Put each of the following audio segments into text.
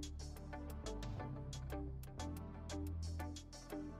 Thank you.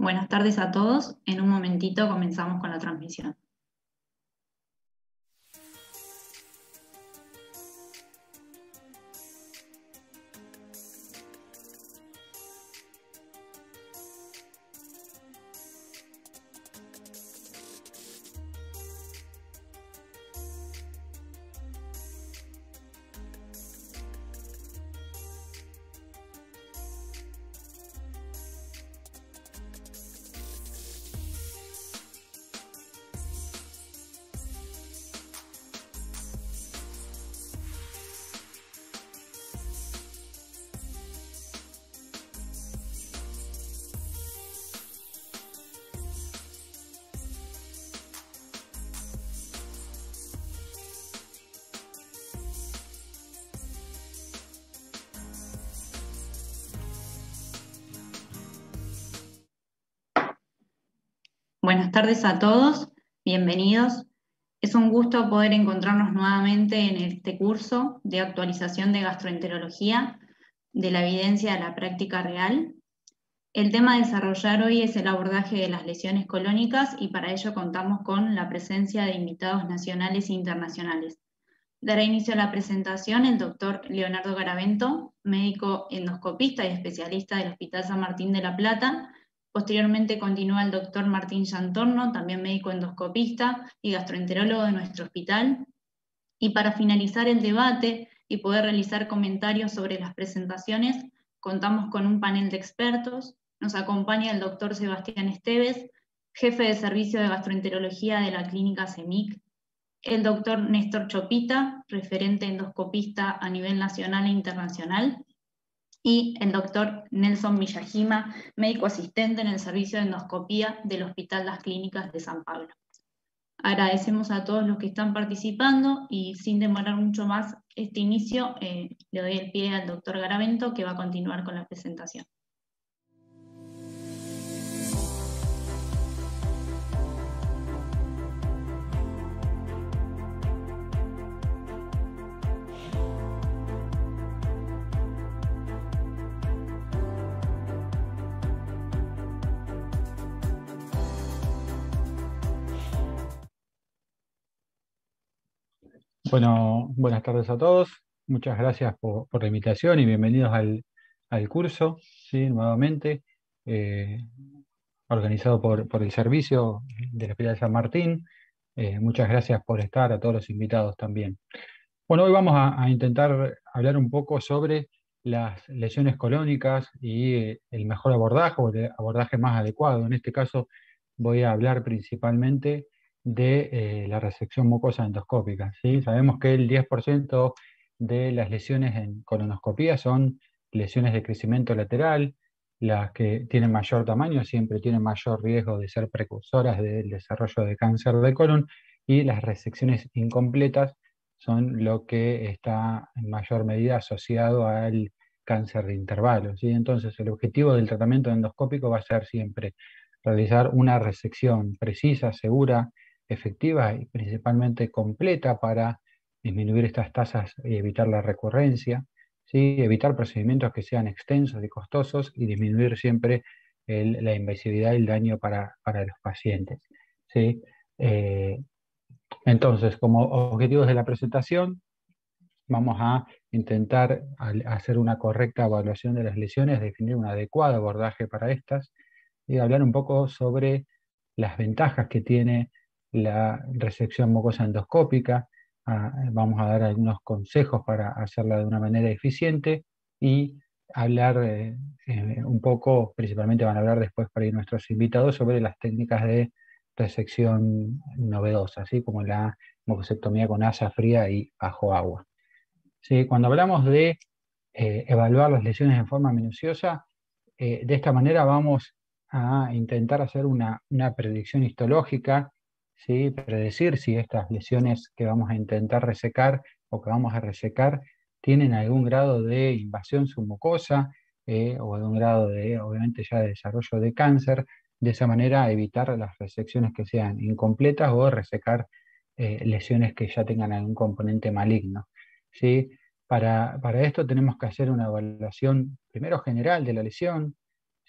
Buenas tardes a todos. En un momentito comenzamos con la transmisión. Buenas tardes a todos, bienvenidos. Es un gusto poder encontrarnos nuevamente en este curso de actualización de gastroenterología de la evidencia de la práctica real. El tema a desarrollar hoy es el abordaje de las lesiones colónicas y para ello contamos con la presencia de invitados nacionales e internacionales. Dará inicio a la presentación el doctor Leonardo Garavento, médico endoscopista y especialista del Hospital San Martín de la Plata, Posteriormente continúa el doctor Martín Santorno, también médico endoscopista y gastroenterólogo de nuestro hospital. Y para finalizar el debate y poder realizar comentarios sobre las presentaciones, contamos con un panel de expertos. Nos acompaña el doctor Sebastián Esteves, jefe de servicio de gastroenterología de la clínica CEMIC, e el doctor Néstor Chopita, referente endoscopista a nivel nacional e internacional, y el doctor Nelson Miyajima, médico asistente en el servicio de endoscopía del Hospital Las Clínicas de San Pablo. Agradecemos a todos los que están participando y sin demorar mucho más este inicio, eh, le doy el pie al doctor Garavento que va a continuar con la presentación. Bueno, buenas tardes a todos. Muchas gracias por, la invitación y bienvenidos al, al curso, nuevamente, eh, organizado por, el servicio de la de San Martín. Eh, muchas gracias por estar a todos los invitados también. Bueno, hoy vamos a, intentar hablar un poco sobre las lesiones colónicas y eh, el mejor abordaje el abordaje más adecuado. En este caso voy a hablar principalmente de eh, la resección mucosa endoscópica. ¿sí? Sabemos que el 10% de las lesiones en colonoscopía son lesiones de crecimiento lateral, las que tienen mayor tamaño siempre tienen mayor riesgo de ser precursoras del desarrollo de cáncer de colon y las resecciones incompletas son lo que está en mayor medida asociado al cáncer de intervalo. Entonces el objetivo del tratamiento endoscópico va a ser siempre realizar una resección precisa, segura, efectiva y principalmente completa para disminuir estas tasas y evitar la recurrencia, ¿sí? evitar procedimientos que sean extensos y costosos y disminuir siempre la invasividad y el daño para, los pacientes. Eh, entonces, como objetivos de la presentación, vamos a intentar hacer una correcta evaluación de las lesiones, definir un adecuado abordaje para estas y hablar un poco sobre las ventajas que tiene la resección mucosa endoscópica, ah, vamos a dar algunos consejos para hacerla de una manera eficiente y hablar eh, eh, un poco, principalmente van a hablar después para ir nuestros invitados, sobre las técnicas de resección novedosa, así como la mucosectomía con asa fría y bajo agua. Cuando hablamos de eh, evaluar las lesiones en forma minuciosa, de esta manera vamos a intentar hacer una, una predicción histológica predecir si estas lesiones que vamos a intentar resecar o que vamos a resecar tienen algún grado de invasión submucosa eh, o algún grado de, obviamente, ya de desarrollo de cáncer. De esa manera evitar las resecciones que sean incompletas o resecar eh, lesiones que ya tengan algún componente maligno. ¿sí? para, esto tenemos que hacer una evaluación primero general de la lesión,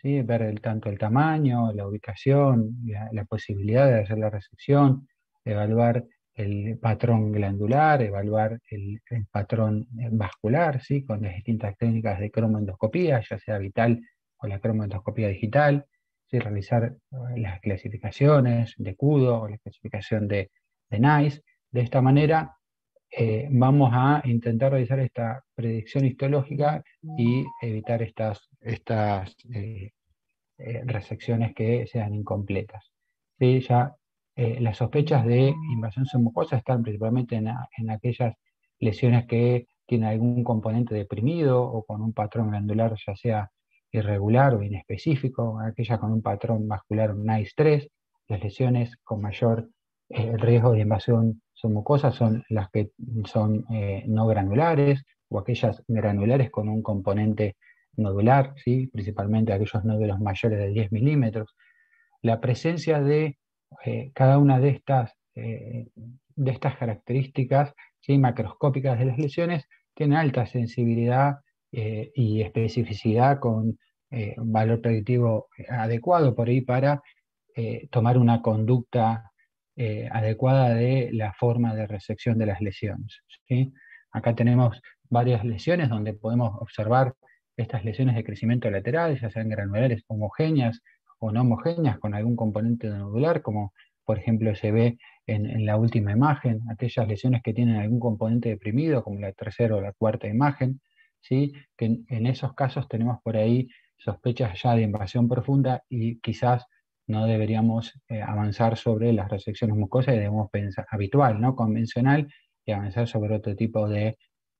ver el, tanto el tamaño, la ubicación, la, posibilidad de hacer la resección, evaluar el patrón glandular, evaluar el, patrón eh, vascular, ¿sí? con las distintas técnicas de cromoendoscopía, ya sea vital o la cromoendoscopía digital, realizar eh, las clasificaciones de CUDO o la clasificación de, de NICE. De esta manera eh, vamos a intentar realizar esta predicción histológica y evitar estas, estas eh, eh, resecciones que sean incompletas. Ya, las sospechas de invasión submucosa están principalmente en, en aquellas lesiones que tienen algún componente deprimido o con un patrón glandular ya sea irregular o inespecífico, aquellas con un patrón vascular NICE 3, las lesiones con mayor eh, el riesgo de invasión son mucosas, son las que son eh, no granulares o aquellas granulares con un componente nodular, ¿sí? principalmente aquellos nódulos mayores de 10 milímetros. La presencia de eh, cada una de estas, de estas características ¿sí? macroscópicas de las lesiones tiene alta sensibilidad y especificidad con un valor predictivo adecuado por ahí para tomar una conducta eh, adecuada de la forma de resección de las lesiones. Acá tenemos varias lesiones donde podemos observar estas lesiones de crecimiento lateral, ya sean granulares homogéneas o no homogéneas con algún componente nodular, como por ejemplo se ve en, la última imagen, aquellas lesiones que tienen algún componente deprimido, como la tercera o la cuarta imagen, ¿sí? que en esos casos tenemos por ahí sospechas ya de invasión profunda y quizás no deberíamos eh, avanzar sobre las resecciones mucosas, debemos pensar habitual, no convencional, y avanzar sobre otro tipo de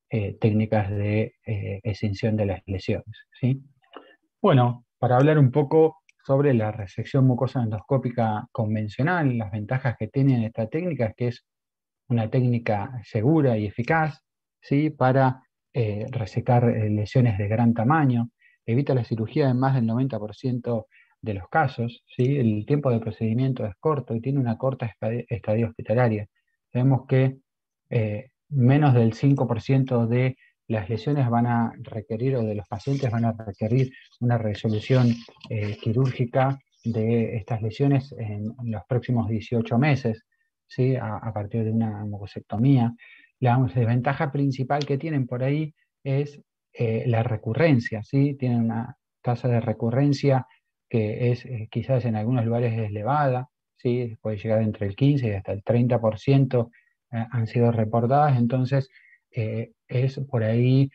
eh, técnicas de eh, extinción de las lesiones. Bueno, para hablar un poco sobre la resección mucosa endoscópica convencional, las ventajas que tiene esta técnica es que es una técnica segura y eficaz ¿sí? para resecar lesiones de gran tamaño, evita la cirugía en más del 90% de los casos, ¿sí? el tiempo de procedimiento es corto y tiene una corta estadía hospitalaria. Vemos que eh, menos del 5% de las lesiones van a requerir o de los pacientes van a requerir una resolución eh, quirúrgica de estas lesiones en, los próximos 18 meses, ¿sí? a, partir de una mucosectomía. La desventaja principal que tienen por ahí es eh, la recurrencia, ¿sí? tienen una tasa de recurrencia que es eh, quizás en algunos lugares es elevada, ¿sí? puede llegar entre el 15 y hasta el 30% eh, han sido reportadas, entonces eh, es por ahí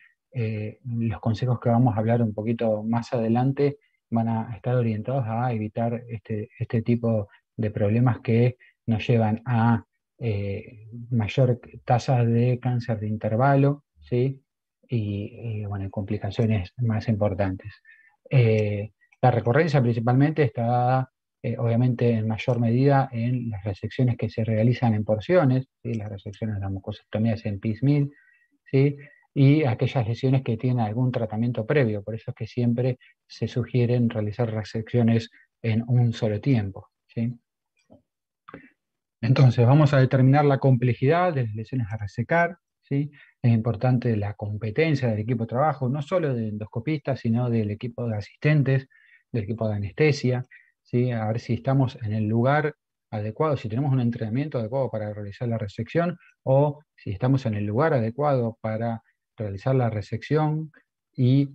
los consejos que vamos a hablar un poquito más adelante van a estar orientados a evitar este, este tipo de problemas que nos llevan a mayor tasa de cáncer de intervalo, ¿sí? Y, bueno, complicaciones más importantes. La recurrencia principalmente está dada, eh, obviamente, en mayor medida en las resecciones que se realizan en porciones, las resecciones de la mucosectomías en pis ¿sí? y aquellas lesiones que tienen algún tratamiento previo. Por eso es que siempre se sugieren realizar resecciones en un solo tiempo. Entonces, vamos a determinar la complejidad de las lesiones a resecar. ¿sí? Es importante la competencia del equipo de trabajo, no solo de endoscopistas, sino del equipo de asistentes, del equipo de anestesia, ¿sí? a ver si estamos en el lugar adecuado, si tenemos un entrenamiento adecuado para realizar la resección o si estamos en el lugar adecuado para realizar la resección y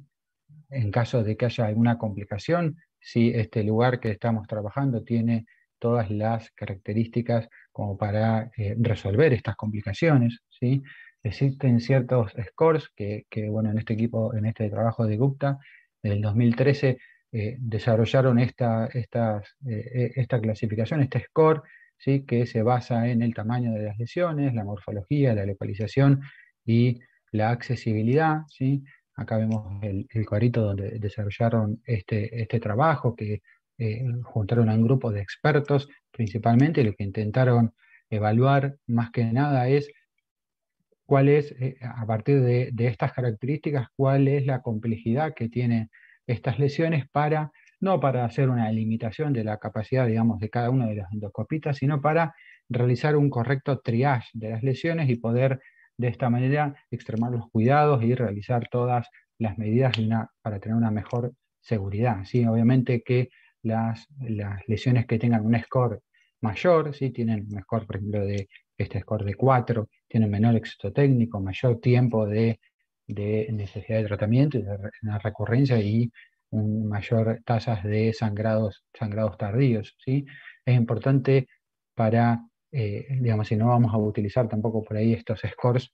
en caso de que haya alguna complicación, si este lugar que estamos trabajando tiene todas las características como para eh, resolver estas complicaciones. ¿sí? Existen ciertos scores que, que, bueno, en este equipo, en este trabajo de Gupta del 2013 eh, desarrollaron esta, eh, e, esta clasificación, este score, ¿sí? que se basa en el tamaño de las lesiones, la morfología, la localización y la accesibilidad. ¿sí? Acá vemos el, cuadrito donde desarrollaron este, este trabajo, que eh, juntaron a un grupo de expertos principalmente, lo que intentaron evaluar más que nada es cuál es, a partir de, de estas características, cuál es la complejidad que tiene estas lesiones para, no para hacer una limitación de la capacidad, digamos, de cada uno de los endoscopistas, sino para realizar un correcto triage de las lesiones y poder de esta manera extremar los cuidados y realizar todas las medidas para tener una mejor seguridad. Obviamente que las, las lesiones que tengan un score mayor, si tienen score por ejemplo, de este score de 4, tienen menor éxito técnico, mayor tiempo de de necesidad de tratamiento, de recurrencia y mayor tasas de sangrados, sangrados tardíos. ¿sí? Es importante para, eh, digamos, si no vamos a utilizar tampoco por ahí estos scores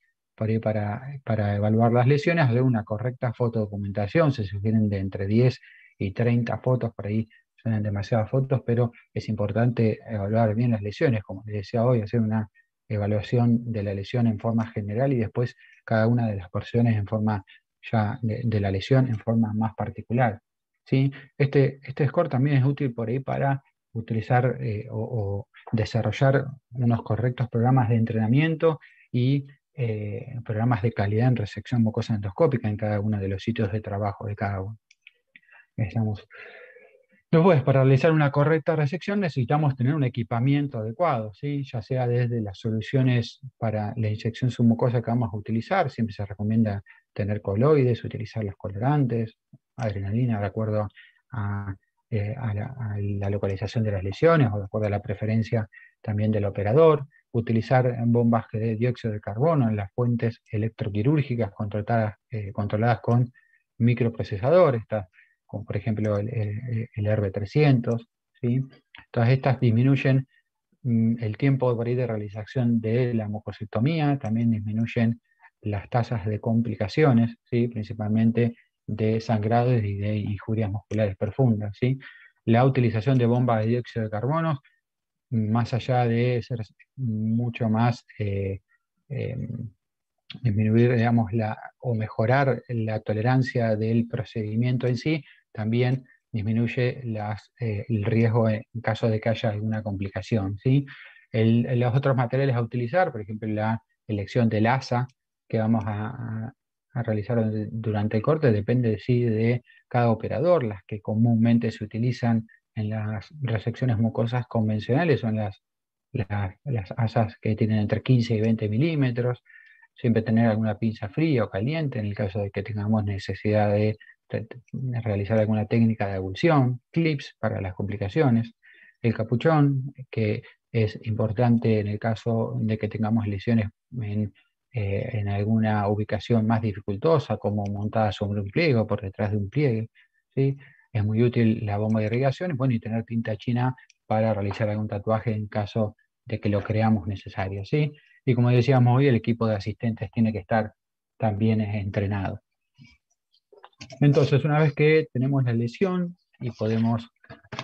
para, para evaluar las lesiones, de una correcta fotodocumentación, se sugieren de entre 10 y 30 fotos, por ahí suenan demasiadas fotos, pero es importante evaluar bien las lesiones, como les decía hoy, hacer una evaluación de la lesión en forma general y después cada una de las porciones en forma ya de, la lesión en forma más particular. ¿sí? Este, este score también es útil por ahí para utilizar eh, o, desarrollar unos correctos programas de entrenamiento y eh, programas de calidad en resección mucosa endoscópica en cada uno de los sitios de trabajo de cada uno. Estamos Después, para realizar una correcta resección necesitamos tener un equipamiento adecuado, ¿sí? ya sea desde las soluciones para la inyección submucosa que vamos a utilizar, siempre se recomienda tener coloides, utilizar los colorantes, adrenalina de acuerdo eh, a, la, localización de las lesiones o de acuerdo a la preferencia también del operador, utilizar bombas de dióxido de carbono en las fuentes electroquirúrgicas eh, controladas con microprocesadores, como por ejemplo el, el, 300 ¿sí? Todas estas disminuyen mm, el tiempo de realización de la mucosectomía, también disminuyen las tasas de complicaciones, ¿sí? principalmente de sangrados y de injurias musculares profundas. ¿sí? La utilización de bombas de dióxido de carbono, más allá de ser mucho más eh, em, disminuir, o mejorar la tolerancia del procedimiento en sí, también disminuye eh, el riesgo en caso de que haya alguna complicación. los otros materiales a utilizar, por ejemplo, la elección del asa que vamos a, realizar durante el corte, depende sí, de cada operador, las que comúnmente se utilizan en las resecciones mucosas convencionales son las, las asas que tienen entre 15 y 20 milímetros, siempre tener alguna pinza fría o caliente en el caso de que tengamos necesidad de realizar alguna técnica de abulsión, clips para las complicaciones, el capuchón, que es importante en el caso de que tengamos lesiones en, eh, alguna ubicación más dificultosa, como montada sobre un pliego, por detrás de un pliegue. ¿sí? Es muy útil la bomba de irrigación, bueno, y tener tinta china para realizar algún tatuaje en caso de que lo creamos necesario. ¿sí? Y como decíamos hoy, el equipo de asistentes tiene que estar también entrenado. Entonces, una vez que tenemos la lesión y podemos,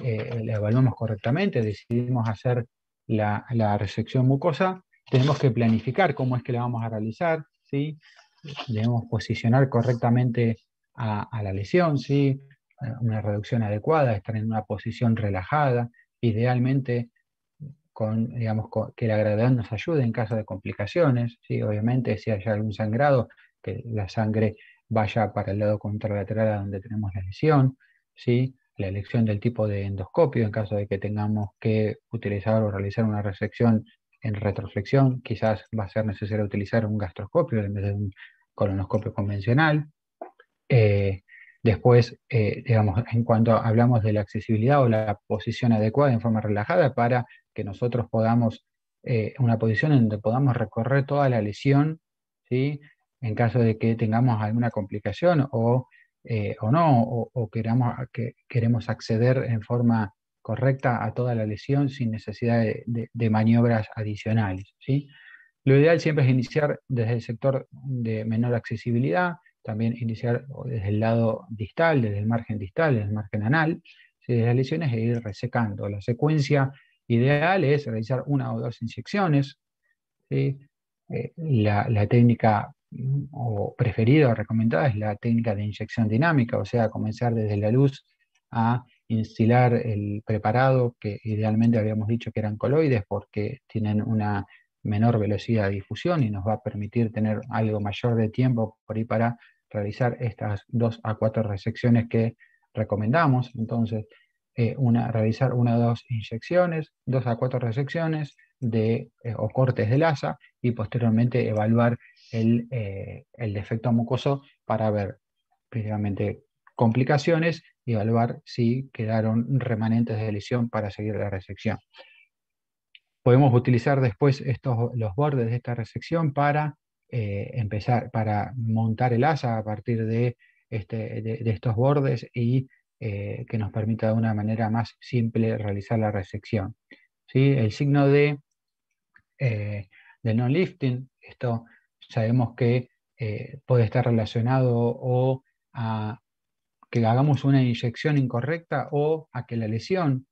eh, la evaluamos correctamente, decidimos hacer la, resección mucosa, tenemos que planificar cómo es que la vamos a realizar, debemos posicionar correctamente a, la lesión, eh, una reducción adecuada, estar en una posición relajada, idealmente digamos, que la gravedad nos ayude en caso de complicaciones, ¿sí? obviamente si hay algún sangrado, que la sangre vaya para el lado contralateral a donde tenemos la lesión, ¿sí? la elección del tipo de endoscopio en caso de que tengamos que utilizar o realizar una resección en retroflexión, quizás va a ser necesario utilizar un gastroscopio en vez de un colonoscopio convencional. Eh, Después, eh, digamos, en cuanto hablamos de la accesibilidad o la posición adecuada en forma relajada para que nosotros podamos, eh, una posición en donde podamos recorrer toda la lesión, ¿sí? en caso de que tengamos alguna complicación o, eh, no, o, que, queremos acceder en forma correcta a toda la lesión sin necesidad de, maniobras adicionales. ¿sí? Lo ideal siempre es iniciar desde el sector de menor accesibilidad, también iniciar desde el lado distal, desde el margen distal, desde el margen anal, desde las lesiones e ir resecando. La secuencia ideal es realizar una o dos inyecciones. Eh, la, técnica mm, preferida o recomendada es la técnica de inyección dinámica, o sea, comenzar desde la luz a instilar el preparado que idealmente habíamos dicho que eran coloides porque tienen una menor velocidad de difusión y nos va a permitir tener algo mayor de tiempo por ahí para realizar estas dos a cuatro resecciones que recomendamos. Entonces, eh, una, realizar una o dos inyecciones, dos a cuatro resecciones de, eh, o cortes de ASA y posteriormente evaluar eh, el, defecto mucoso para ver previamente complicaciones y evaluar si quedaron remanentes de lesión para seguir la resección. Podemos utilizar después estos, los bordes de esta resección para eh, empezar, para montar el asa a partir de, este, de, estos bordes y eh, que nos permita de una manera más simple realizar la resección. ¿sí? El signo de, eh, de non-lifting, esto sabemos que eh, puede estar relacionado o a que hagamos una inyección incorrecta o a que la lesión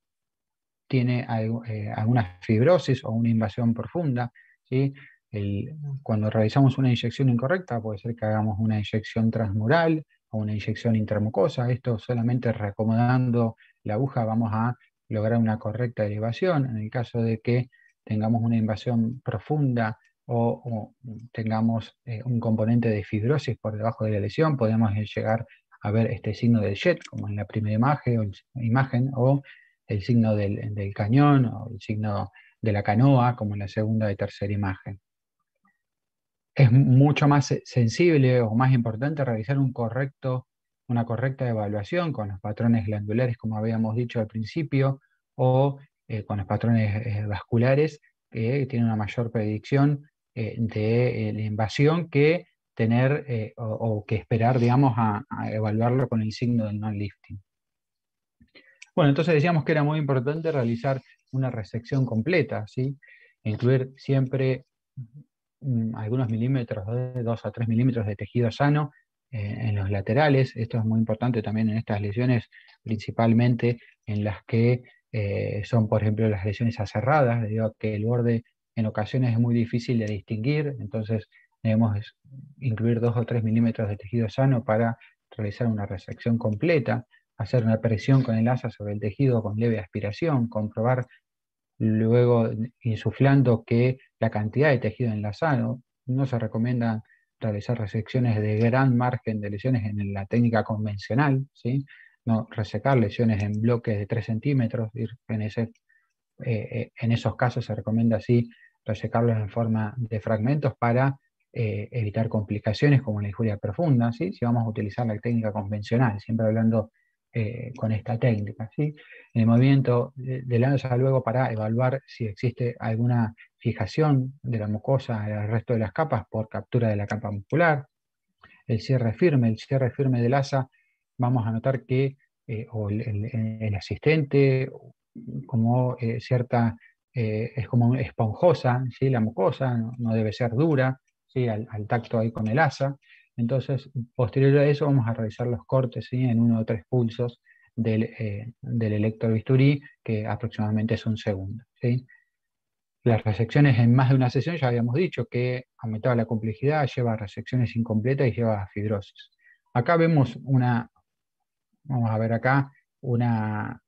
tiene alguna fibrosis o una invasión profunda. ¿sí? cuando realizamos una inyección incorrecta, puede ser que hagamos una inyección transmural o una inyección intermucosa. Esto solamente reacomodando la aguja vamos a lograr una correcta elevación. En el caso de que tengamos una invasión profunda o, tengamos eh, un componente de fibrosis por debajo de la lesión, podemos eh, llegar a ver este signo del jet, como en la primera imagen, o, el, imagen, o el signo del cañón o el signo de la canoa, como en la segunda y tercera imagen es mucho más sensible o más importante realizar un correcto, una correcta evaluación con los patrones glandulares, como habíamos dicho al principio, o eh, con los patrones eh, vasculares, que tienen una mayor predicción eh, de la invasión que tener o, que esperar, digamos, a, evaluarlo con el signo del non-lifting. Bueno, entonces decíamos que era muy importante realizar una resección completa, ¿sí? E incluir siempre Mm, algunos milímetros, 2 a 3 milímetros de tejido sano eh, en los laterales. Esto es muy importante también en estas lesiones, principalmente en las que eh, son, por ejemplo, las lesiones aserradas, debido a que el borde en ocasiones es muy difícil de distinguir, entonces debemos incluir 2 o 3 milímetros de tejido sano para realizar una resección completa, hacer una presión con el asa sobre el tejido con leve aspiración, comprobar luego insuflando que la cantidad de tejido enlazado. No se recomienda realizar resecciones de gran margen de lesiones en la técnica convencional, ¿sí? no resecar lesiones en bloques de 3 centímetros, en, eh, eh, en esos casos se recomienda así resecarlos en forma de fragmentos para eh, evitar complicaciones como la injuria profunda, si vamos a utilizar la técnica convencional, siempre hablando eh, con esta técnica. ¿sí? El movimiento de lanza luego para evaluar si existe alguna fijación de la mucosa al resto de las capas por captura de la capa muscular. El cierre firme, el cierre firme del asa, vamos a notar que eh, el, asistente, como eh, cierta, es como esponjosa, ¿sí? la mucosa no, debe ser dura al, tacto ahí con el asa. Entonces, posterior a eso vamos a realizar los cortes en uno o tres pulsos del, eh, electrobisturí, que aproximadamente es un segundo. Las resecciones en más de una sesión, ya habíamos dicho que aumentaba la complejidad, lleva a resecciones incompletas y lleva a fibrosis. Acá vemos una, vamos a ver acá, una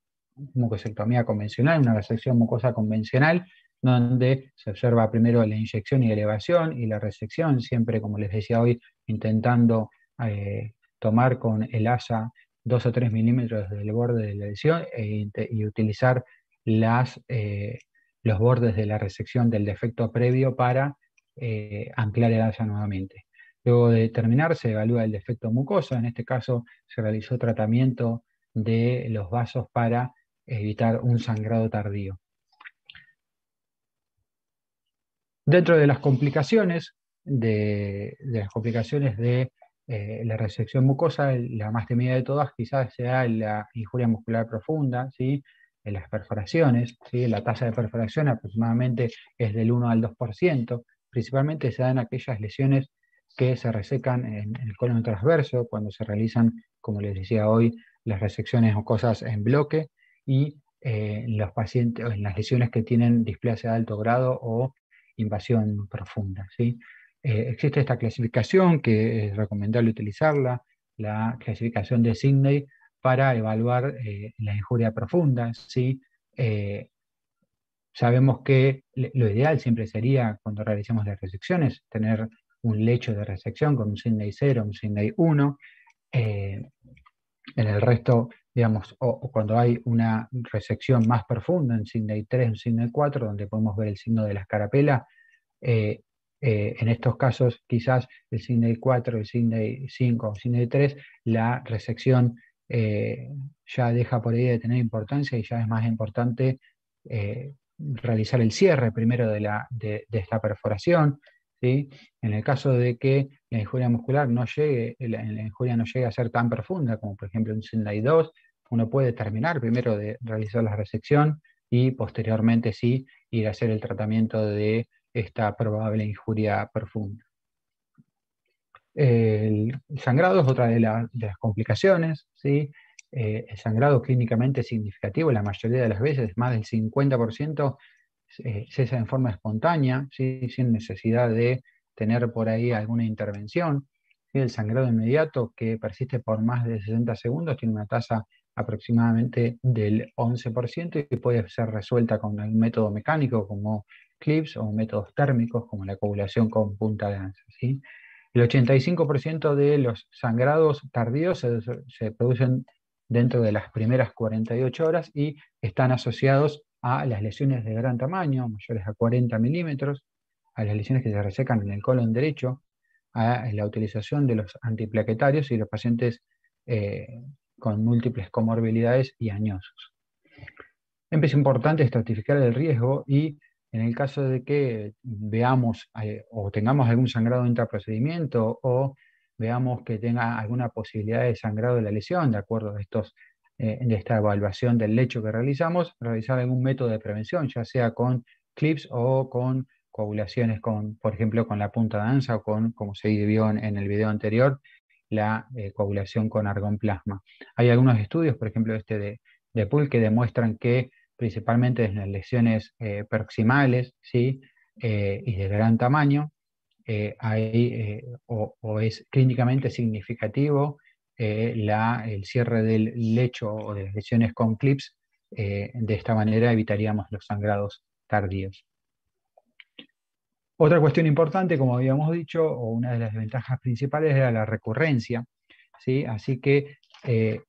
mucosectomía convencional, una resección mucosa convencional, donde se observa primero la inyección y elevación y la resección, siempre, como les decía hoy, intentando eh, tomar con el asa dos o 3 milímetros del borde de la lesión e y utilizar las, eh, los bordes de la resección del defecto previo para eh, anclar el asa nuevamente. Luego de terminar, se evalúa el defecto mucosa. En este caso, se realizó tratamiento de los vasos para evitar un sangrado tardío. Dentro de las complicaciones de, las complicaciones de eh, la resección mucosa, la más temida de todas quizás sea la injuria muscular profunda, ¿sí? En las perforaciones, ¿sí? la tasa de perforación aproximadamente es del 1 al 2%, principalmente se dan aquellas lesiones que se resecan en, el colon transverso cuando se realizan, como les decía hoy, las resecciones mucosas en bloque y eh, los pacientes, en las lesiones que tienen displasia de alto grado o invasión profunda. ¿sí? Eh, existe esta clasificación que es recomendable utilizarla, la clasificación de Sydney para evaluar eh, la injuria profunda. ¿sí? Eh, sabemos que lo ideal siempre sería, cuando realicemos las resecciones, tener un lecho de resección con un Sydney 0, un Sydney 1. en el resto digamos, o, cuando hay una resección más profunda, en signo I3, en signo I4, donde podemos ver el signo de la escarapela, eh, eh, en estos casos quizás el signo 4 el signo 5 o signo I3, la resección eh, ya deja por ahí de tener importancia y ya es más importante realizar el cierre primero de, esta perforación, En el caso de que la injuria muscular no llegue, la, injuria no llegue a ser tan profunda como por ejemplo un i 2, uno puede terminar primero de realizar la resección y posteriormente sí ir a hacer el tratamiento de esta probable injuria profunda. El sangrado es otra de, las complicaciones, ¿sí? Eh, el sangrado clínicamente significativo, la mayoría de las veces, más del 50%, eh, cesa en forma espontánea, sin necesidad de tener por ahí alguna intervención. El sangrado inmediato que persiste por más de 60 segundos tiene una tasa aproximadamente del 11% y puede ser resuelta con un método mecánico como clips o métodos térmicos como la coagulación con punta de lanza. El 85% de los sangrados tardíos se, producen dentro de las primeras 48 horas y están asociados a las lesiones de gran tamaño, mayores a 40 milímetros, a las lesiones que se resecan en el colon derecho, a la utilización de los antiplaquetarios y los pacientes eh, con múltiples comorbilidades y añosos. Siempre es importante estratificar el riesgo y en el caso de que veamos eh, o tengamos algún sangrado intraprocedimiento o veamos que tenga alguna posibilidad de sangrado de la lesión, de acuerdo a estos, eh, de esta evaluación del lecho que realizamos, realizar algún método de prevención, ya sea con clips o con coagulaciones, por ejemplo, con la punta danza o con, como se vio en el video anterior, la eh, coagulación con argón plasma. Hay algunos estudios, por ejemplo este de, de Pool, que demuestran que principalmente en las lesiones eh, proximales ¿sí? Eh, y de gran tamaño, o, es clínicamente significativo el cierre del lecho o de las lesiones con clips, de esta manera evitaríamos los sangrados tardíos. Otra cuestión importante, como habíamos dicho, o una de las ventajas principales era la recurrencia, ¿sí? Así que eh,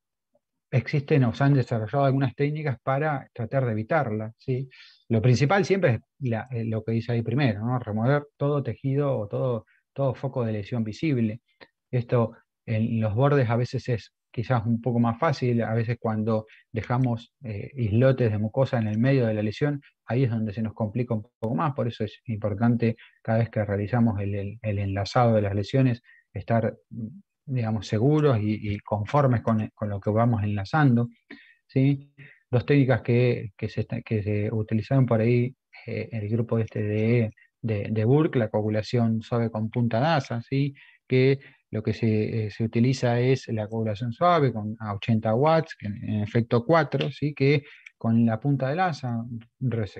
existen o se han desarrollado algunas técnicas para tratar de evitarla, ¿sí? Lo principal siempre es eh, lo que dice ahí primero, ¿no? Remover todo tejido o todo, todo foco de lesión visible. Esto en los bordes a veces es quizás un poco más fácil, a veces cuando dejamos eh, islotes de mucosa en el medio de la lesión, ahí es donde se nos complica un poco más, por eso es importante cada vez que realizamos el, enlazado de las lesiones, estar, digamos, seguros y, conformes con, lo que vamos enlazando. ¿sí? Dos técnicas que, se, que utilizaron por ahí, eh, el grupo este de, de, Burke, la coagulación suave con punta de ¿sí? que lo que eh, se, utiliza es la coagulación suave con, 80 watts, en, en efecto 4, ¿sí? que con la punta de asa,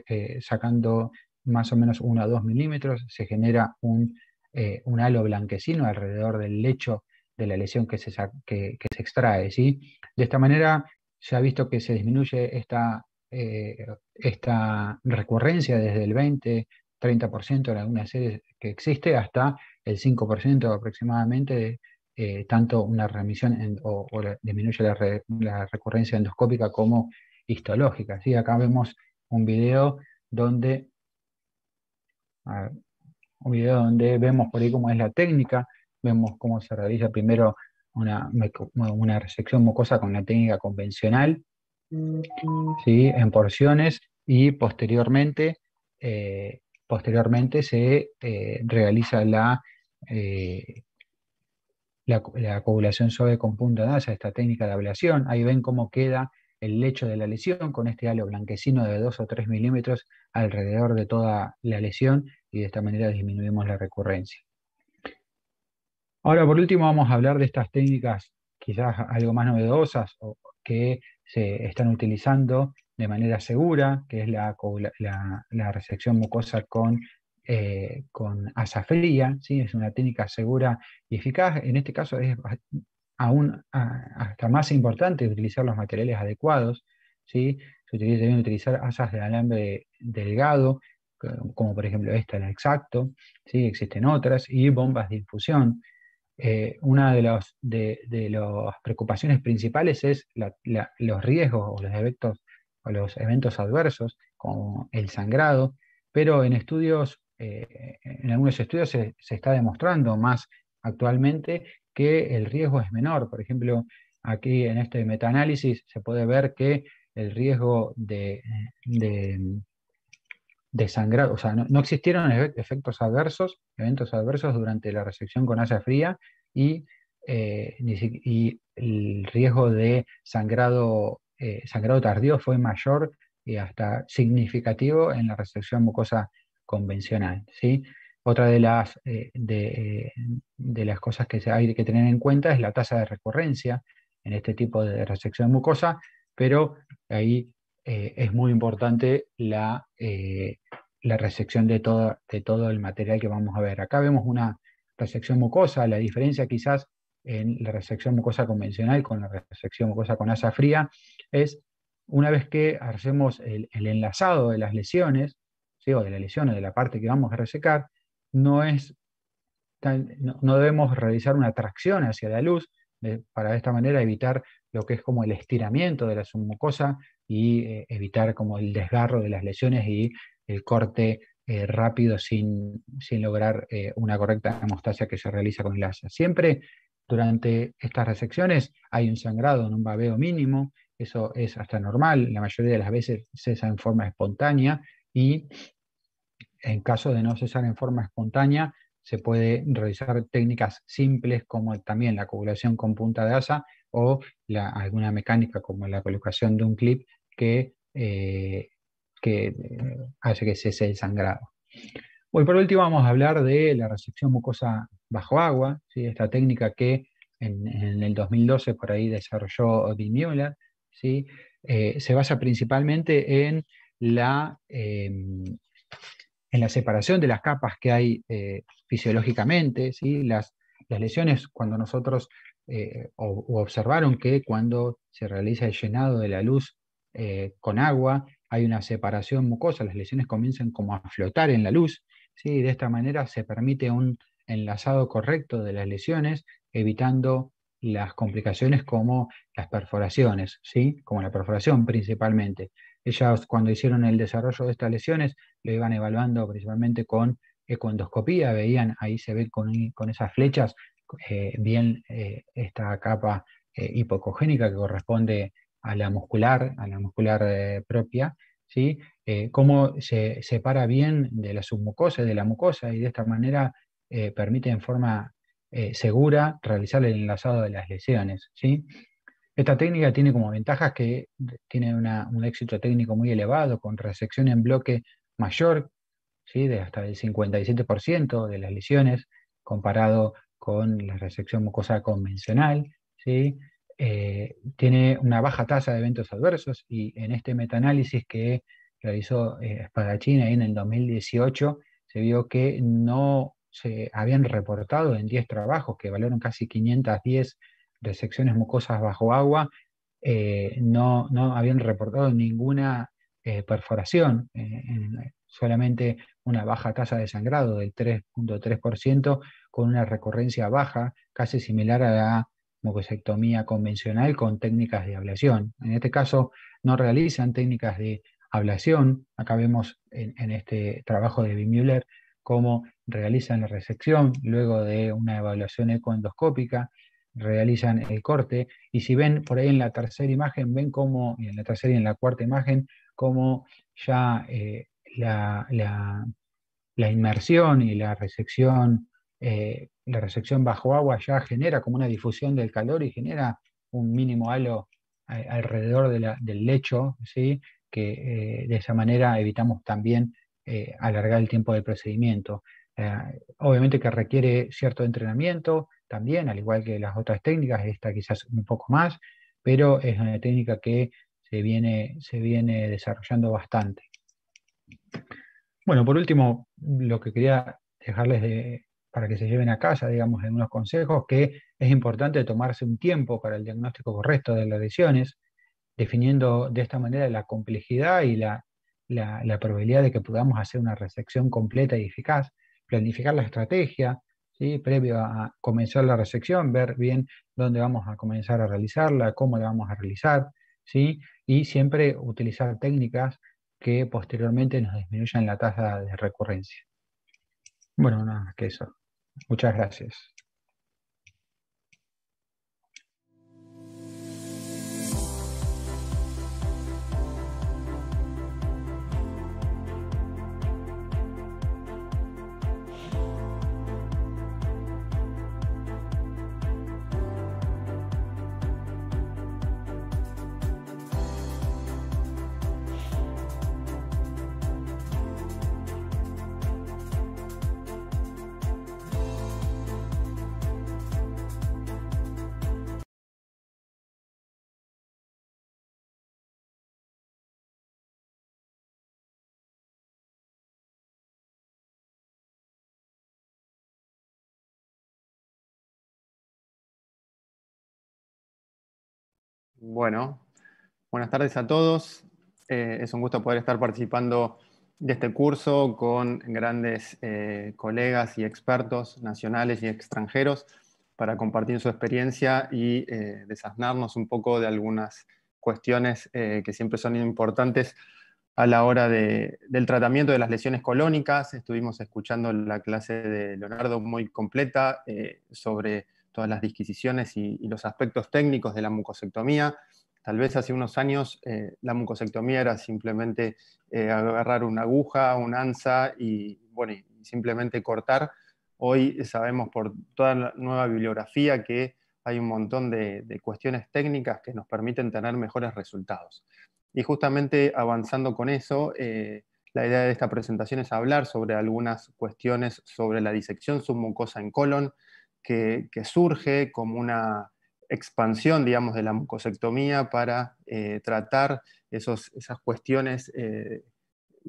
eh, sacando más o menos 1 a 2 milímetros, se genera eh, un, halo blanquecino alrededor del lecho de la lesión que se, que, se extrae. ¿sí? De esta manera se ha visto que se disminuye esta, eh, esta recurrencia desde el 20, 30% en algunas series que existe hasta el 5% aproximadamente tanto una remisión o, disminuye la, la, recurrencia endoscópica como histológica. ¿sí? Acá vemos un video donde, un video donde vemos por ahí cómo es la técnica, vemos cómo se realiza primero una, una resección mucosa con la técnica convencional, en porciones, y posteriormente, eh, posteriormente se eh, realiza la, eh, la, coagulación suave con punta de esta técnica de ablación. Ahí ven cómo queda el lecho de la lesión con este halo blanquecino de 2 o 3 milímetros alrededor de toda la lesión y de esta manera disminuimos la recurrencia. Ahora, por último, vamos a hablar de estas técnicas quizás algo más novedosas o que se están utilizando de manera segura, que es la, resección mucosa con, eh, con asa fría, ¿sí? es una técnica segura y eficaz, en este caso es aún hasta más importante utilizar los materiales adecuados, ¿sí? se deben utilizar asas de alambre delgado, como por ejemplo esta, la Exacto, ¿sí? existen otras, y bombas de infusión. Eh, una de, los, de, de, las preocupaciones principales es los riesgos o los, eventos, o los eventos adversos, como el sangrado, pero en estudios, eh, en algunos estudios se, se, está demostrando más actualmente que el riesgo es menor. Por ejemplo, aquí en este metaanálisis se puede ver que el riesgo de, de, o sea, no, existieron efectos adversos, eventos adversos durante la resección con asa fría eh, y, el riesgo de sangrado, eh, sangrado tardío fue mayor y hasta significativo en la resección mucosa convencional. ¿sí? Otra de las, eh, eh, de, las cosas que hay que tener en cuenta es la tasa de recurrencia en este tipo de resección mucosa, pero ahí eh, es muy importante la, la resección de todo, de todo el material que vamos a ver. Acá vemos una resección mucosa, la diferencia quizás en la resección mucosa convencional con la resección mucosa con asa fría es una vez que hacemos el, enlazado de las lesiones, o de las lesiones de la parte que vamos a resecar, no es no, debemos realizar una tracción hacia la luz eh, para de esta manera evitar lo que es como el estiramiento de la submucosa y eh, evitar como el desgarro de las lesiones y el corte eh, rápido sin, sin lograr una correcta hemostasia que se realiza con el asa. Siempre durante estas resecciones hay un sangrado, en un babeo mínimo, eso es hasta normal, la mayoría de las veces cesa en forma espontánea y en caso de no cesar en forma espontánea, se puede realizar técnicas simples como también la coagulación con punta de asa o alguna mecánica como la colocación de un clip que, eh, eh, hace que cese el sangrado. Hoy por último vamos a hablar de la recepción mucosa bajo agua, ¿sí? esta técnica que en, el 2012 por ahí desarrolló Odin ¿sí? Eh, se basa principalmente en la... Em, en la separación de las capas que hay eh, fisiológicamente, ¿sí? las, lesiones cuando nosotros eh, observaron que cuando se realiza el llenado de la luz eh, con agua hay una separación mucosa, las lesiones comienzan como a flotar en la luz, ¿sí? de esta manera se permite un enlazado correcto de las lesiones, evitando las complicaciones como las perforaciones, ¿sí? como la perforación principalmente. Ellas cuando hicieron el desarrollo de estas lesiones lo iban evaluando principalmente con ecoendoscopía, veían, ahí se ve con, esas flechas eh, bien eh, esta capa eh, hipocogénica que corresponde a la muscular, a la muscular propia, ¿sí? cómo se separa bien de la submucosa y de la mucosa y de esta manera permite en forma segura realizar el enlazado de las lesiones. ¿sí? Esta técnica tiene como ventajas que tiene un éxito técnico muy elevado, con resección en bloque mayor, ¿sí? de hasta el 57% de las lesiones, comparado con la resección mucosa convencional. ¿sí? Eh, tiene una baja tasa de eventos adversos y en este metaanálisis que realizó eh, en el 2018, se vio que no se habían reportado en 10 trabajos que valieron casi 510 resecciones mucosas bajo agua eh, no, habían reportado ninguna eh, perforación, eh, solamente una baja tasa de sangrado del 3.3% con una recurrencia baja, casi similar a la mucosectomía convencional con técnicas de ablación. En este caso no realizan técnicas de ablación, acá vemos en, este trabajo de Müller cómo realizan la resección luego de una evaluación ecoendoscópica realizan el corte. Y si ven por ahí en la tercera imagen, ven cómo, en la tercera y en la cuarta imagen, cómo ya eh, la, inmersión y la resección, eh, la resección bajo agua ya genera como una difusión del calor y genera un mínimo halo alrededor del lecho, que eh, de esa manera evitamos también alargar el tiempo del procedimiento. obviamente que requiere cierto entrenamiento, también, al igual que las otras técnicas, esta quizás un poco más, pero es una técnica que se viene, se viene desarrollando bastante. Bueno, por último, lo que quería dejarles para que se lleven a casa, digamos, en unos consejos, que es importante tomarse un tiempo para el diagnóstico correcto de las lesiones, definiendo de esta manera la complejidad y la probabilidad de que podamos hacer una resección completa y eficaz, planificar la estrategia, previo a comenzar la resección, ver bien dónde vamos a comenzar a realizarla, cómo la vamos a realizar, ¿sí? y siempre utilizar técnicas que posteriormente nos disminuyan la tasa de recurrencia. Bueno, nada más que eso. Muchas gracias. Bueno, buenas tardes a todos. Eh, es un gusto poder estar participando de este curso con grandes eh, colegas y expertos nacionales y extranjeros para compartir su experiencia y eh, un poco de algunas cuestiones eh, que siempre son importantes a la hora del tratamiento de las lesiones colónicas. Estuvimos escuchando la clase de Leonardo muy completa sobre todas las disquisiciones y, los aspectos técnicos de la mucosectomía. Tal vez hace unos años eh, la mucosectomía era simplemente eh, agarrar una aguja, un ansa y, simplemente cortar. Hoy sabemos por toda la nueva bibliografía que hay un montón de, cuestiones técnicas que nos permiten tener mejores resultados. Y justamente avanzando con eso, eh, la idea de esta presentación es hablar sobre algunas cuestiones sobre la disección submucosa en colon, que, surge como una expansión, de la mucosectomía para eh, tratar esas cuestiones eh,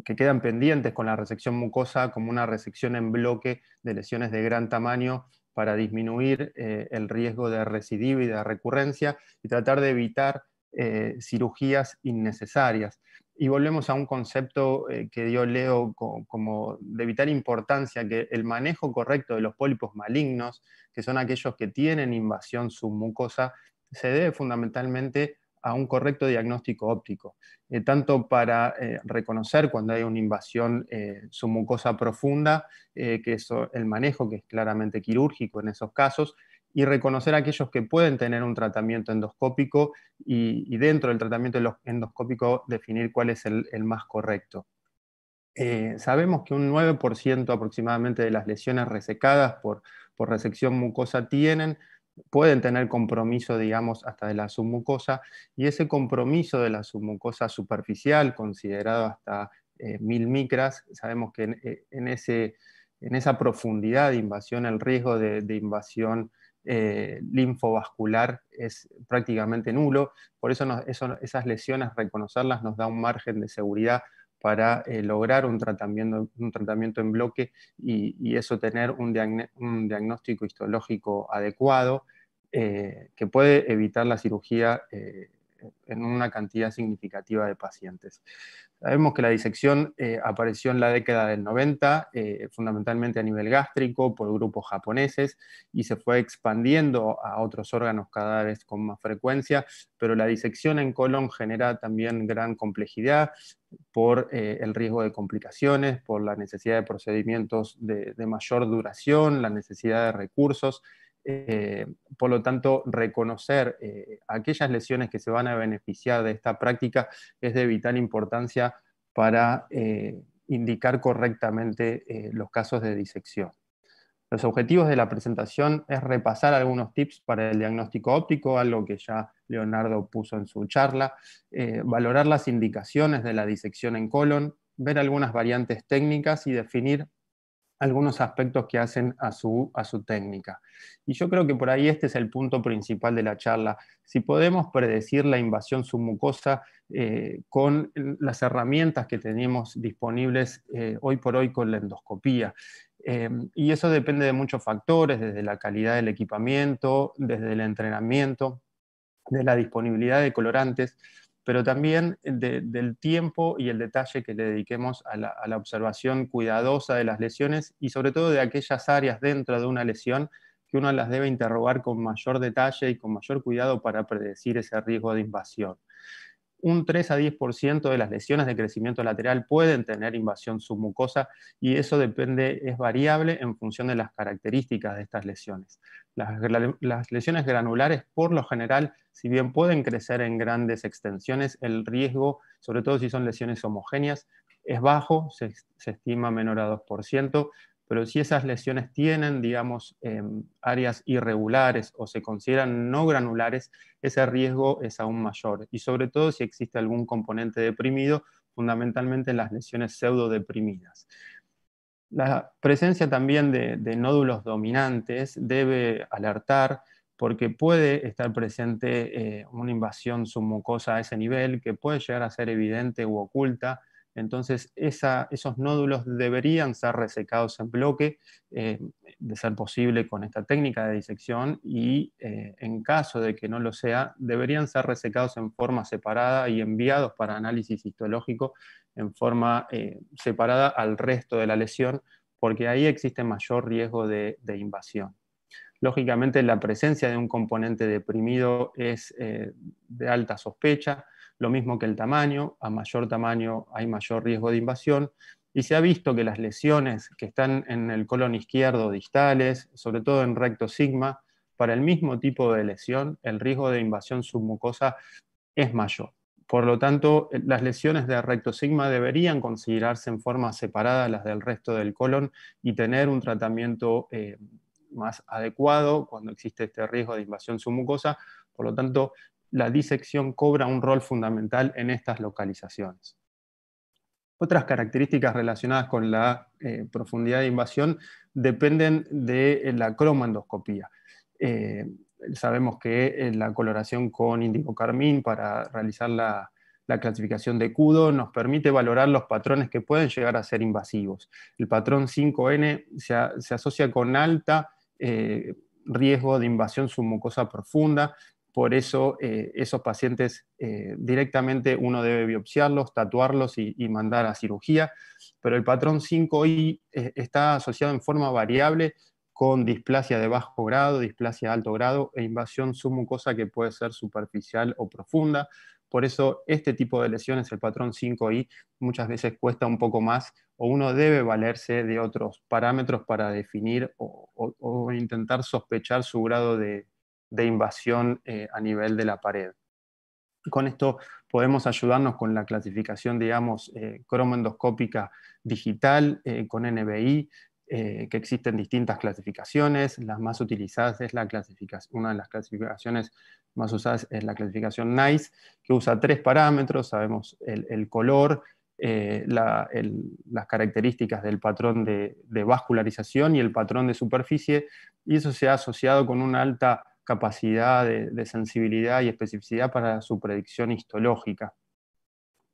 que quedan pendientes con la resección mucosa como una resección en bloque de lesiones de gran tamaño para disminuir eh, el riesgo de recidiva y de recurrencia y tratar de evitar cirugías innecesarias y volvemos a un concepto eh, que yo Leo como de vital importancia, que el manejo correcto de los pólipos malignos, que son aquellos que tienen invasión submucosa, se debe fundamentalmente a un correcto diagnóstico óptico, eh, tanto para eh, reconocer cuando hay una invasión submucosa profunda, que es el manejo que es claramente quirúrgico en esos casos, y reconocer a aquellos que pueden tener un tratamiento endoscópico y, dentro del tratamiento endoscópico definir cuál es el, más correcto. Eh, sabemos que un 9% aproximadamente de las lesiones resecadas por, resección mucosa tienen pueden tener compromiso, digamos, hasta de la submucosa, y ese compromiso de la submucosa superficial, considerado hasta eh, mil micras, sabemos que eh, en, esa profundidad de invasión, el riesgo de, de invasión eh, linfovascular es prácticamente nulo, por eso, esas lesiones, reconocerlas nos da un margen de seguridad para eh, lograr un tratamiento, un tratamiento en bloque y, eso tener un, diagnóstico histológico adecuado eh, que puede evitar la cirugía en una cantidad significativa de pacientes. Sabemos que la disección eh, apareció en la década del 90, eh, fundamentalmente a nivel gástrico, por grupos japoneses, y se fue expandiendo a otros órganos cada vez con más frecuencia, pero la disección en colon genera también gran complejidad por eh, el riesgo de complicaciones, por la necesidad de procedimientos de mayor duración, la necesidad de recursos. Eh, por lo tanto, reconocer eh, aquellas lesiones que se van a beneficiar de esta práctica es de vital importancia para eh, indicar correctamente los casos de disección. Los objetivos de la presentación es repasar algunos tips para el diagnóstico óptico, algo que ya Leonardo puso en su charla, valorar las indicaciones de la disección en colon, ver algunas variantes técnicas y definir algunos aspectos que hacen a su, técnica. Y yo creo que por ahí este es el punto principal de la charla. Si podemos predecir la invasión submucosa eh, con las herramientas que tenemos disponibles eh, hoy por hoy con la endoscopía. Eh, y eso depende de muchos factores, desde la calidad del equipamiento, desde el entrenamiento, de la disponibilidad de colorantes pero también del tiempo y el detalle que le dediquemos a la, observación cuidadosa de las lesiones y sobre todo de aquellas áreas dentro de una lesión que uno las debe interrogar con mayor detalle y con mayor cuidado para predecir ese riesgo de invasión un 3 a 10% de las lesiones de crecimiento lateral pueden tener invasión submucosa y eso depende, es variable en función de las características de estas lesiones. Las, lesiones granulares, por lo general, si bien pueden crecer en grandes extensiones, el riesgo, sobre todo si son lesiones homogéneas, es bajo, se, se estima menor a 2%, pero si esas lesiones tienen, digamos, em, áreas irregulares o se consideran no granulares, ese riesgo es aún mayor. Y sobre todo si existe algún componente deprimido, fundamentalmente las lesiones pseudodeprimidas. La presencia también de, nódulos dominantes debe alertar porque puede estar presente eh, una invasión submucosa a ese nivel que puede llegar a ser evidente u oculta entonces, esos nódulos deberían ser resecados en bloque, eh, de ser posible con esta técnica de disección, y eh, en caso de que no lo sea, deberían ser resecados en forma separada y enviados para análisis histológico en forma eh, separada al resto de la lesión, porque ahí existe mayor riesgo de invasión. Lógicamente, la presencia de un componente deprimido es de alta sospecha, lo mismo que el tamaño, a mayor tamaño hay mayor riesgo de invasión, y se ha visto que las lesiones que están en el colon izquierdo distales, sobre todo en recto sigma, para el mismo tipo de lesión, el riesgo de invasión submucosa es mayor. Por lo tanto, las lesiones de recto sigma deberían considerarse en forma separada las del resto del colon y tener un tratamiento eh, más adecuado cuando existe este riesgo de invasión submucosa. Por lo tanto, la disección cobra un rol fundamental en estas localizaciones. Otras características relacionadas con la eh, profundidad de invasión dependen de eh, la cromendoscopía. Eh, sabemos que la coloración con índigo carmín para realizar la, clasificación de CUDO nos permite valorar los patrones que pueden llegar a ser invasivos. El patrón 5N se, asocia con alta riesgo de invasión submucosa profunda, por eso eh, esos pacientes eh, directamente uno debe biopsiarlos, tatuarlos y, mandar a cirugía, pero el patrón 5I eh, está asociado en forma variable con displasia de bajo grado, displasia de alto grado e invasión submucosa que puede ser superficial o profunda. Por eso este tipo de lesiones, el patrón 5I, muchas veces cuesta un poco más o uno debe valerse de otros parámetros para definir o intentar sospechar su grado de, de invasión eh, a nivel de la pared. Con esto podemos ayudarnos con la clasificación, digamos, eh, cromendoscópica digital, eh, con NBI, que existen distintas clasificaciones. Las más utilizadas es la clasificación, una de las clasificaciones más usadas es la clasificación NICE, que usa tres parámetros, sabemos el, color, las características del patrón de, vascularización y el patrón de superficie, y eso se ha asociado con una alta capacidad de, sensibilidad y especificidad para su predicción histológica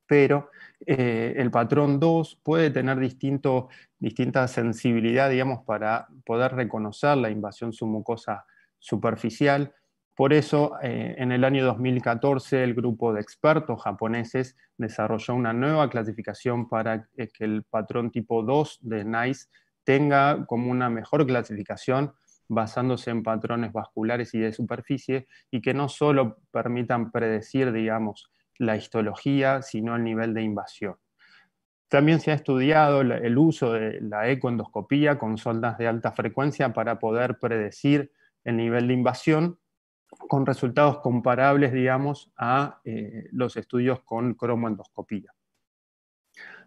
pero eh, el patrón 2 puede tener distinta sensibilidad, digamos, para poder reconocer la invasión submucosa superficial. Por eso, eh, en el año 2014, el grupo de expertos japoneses desarrolló una nueva clasificación para eh, que el patrón tipo 2 de NICE tenga como una mejor clasificación basándose en patrones vasculares y de superficie y que no solo permitan predecir, digamos, la histología, sino el nivel de invasión. También se ha estudiado el uso de la ecoendoscopía con sondas de alta frecuencia para poder predecir el nivel de invasión con resultados comparables, digamos, a eh, los estudios con cromoendoscopía.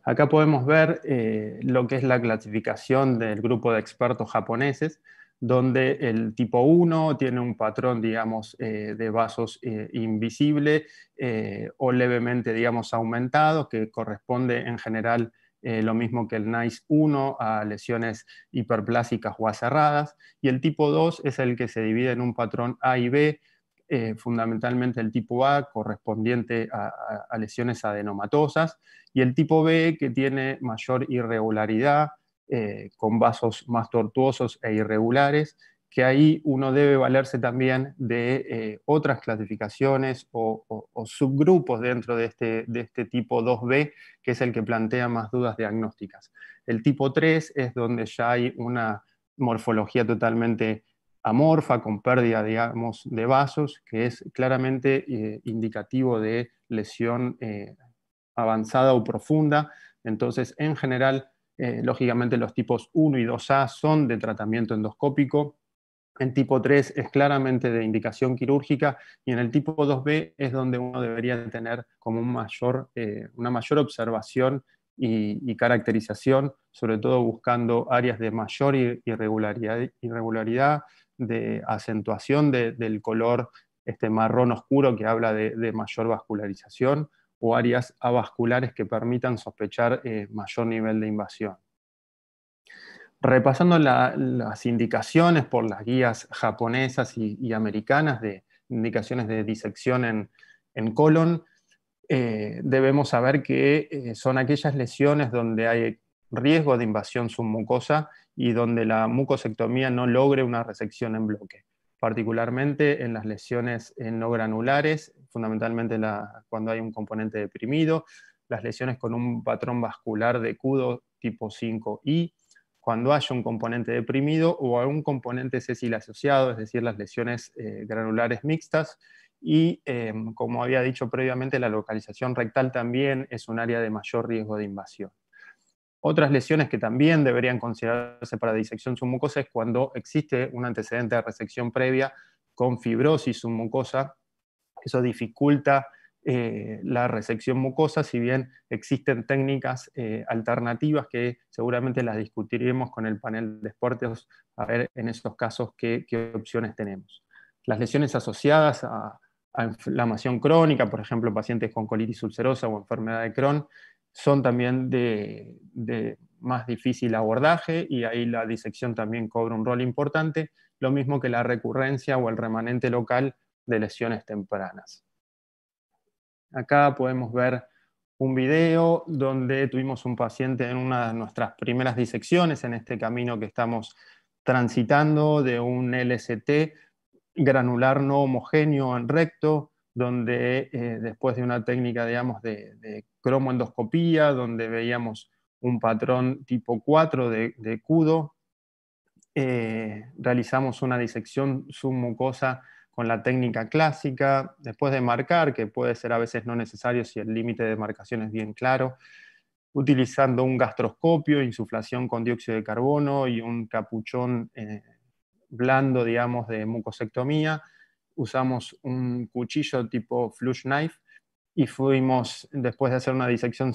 Acá podemos ver eh, lo que es la clasificación del grupo de expertos japoneses, donde el tipo 1 tiene un patrón, digamos, eh, de vasos eh, invisible eh, o levemente, digamos, aumentado, que corresponde en general lo mismo que el NICE 1 a lesiones hiperplásicas o aserradas, y el tipo 2 es el que se divide en un patrón A y B, fundamentalmente el tipo A correspondiente a, lesiones adenomatosas y el tipo B que tiene mayor irregularidad, eh, con vasos más tortuosos e irregulares, que ahí uno debe valerse también de eh, otras clasificaciones o, subgrupos dentro de este, este tipo 2B, que es el que plantea más dudas diagnósticas. El tipo 3 es donde ya hay una morfología totalmente amorfa, con pérdida, digamos, de vasos, que es claramente eh, indicativo de lesión avanzada o profunda. Entonces, en general, eh, lógicamente los tipos 1 y 2A son de tratamiento endoscópico, El tipo 3 es claramente de indicación quirúrgica y en el tipo 2B es donde uno debería tener como mayor, eh, una mayor observación y, caracterización, sobre todo buscando áreas de mayor irregularidad, de acentuación del color este marrón oscuro que habla de mayor vascularización o áreas avasculares que permitan sospechar eh, mayor nivel de invasión. Repasando las indicaciones por las guías japonesas y, americanas de indicaciones de disección en, colon, eh, debemos saber que eh, son aquellas lesiones donde hay riesgo de invasión submucosa y donde la mucosectomía no logre una resección en bloque particularmente en las lesiones eh, no granulares, fundamentalmente cuando hay un componente deprimido, las lesiones con un patrón vascular de CUDO tipo 5I, cuando haya un componente deprimido o algún componente sésil asociado, es decir, las lesiones eh, granulares mixtas. Y eh, como había dicho previamente, la localización rectal también es un área de mayor riesgo de invasión. Otras lesiones que también deberían considerarse para disección submucosa es cuando existe un antecedente de resección previa con fibrosis submucosa. Eso dificulta eh, la resección mucosa, si bien existen técnicas eh, alternativas que seguramente las discutiremos con el panel de expertos a ver en estos casos qué, opciones tenemos. Las lesiones asociadas a, a, inflamación crónica, por ejemplo, pacientes con colitis ulcerosa o enfermedad de Crohn, son también de, más difícil abordaje y ahí la disección también cobra un rol importante, lo mismo que la recurrencia o el remanente local de lesiones tempranas. Acá podemos ver un video donde tuvimos un paciente en una de nuestras primeras disecciones en este camino que estamos transitando de un LST granular no homogéneo en recto, donde eh, después de una técnica, de, cromoendoscopía, donde veíamos un patrón tipo 4 de, CUDO, eh, realizamos una disección submucosa con la técnica clásica, después de marcar, que puede ser a veces no necesario si el límite de marcación es bien claro, utilizando un gastroscopio, insuflación con dióxido de carbono y un capuchón eh, blando, de mucosectomía, usamos un cuchillo tipo flush knife y fuimos, después de hacer una disección,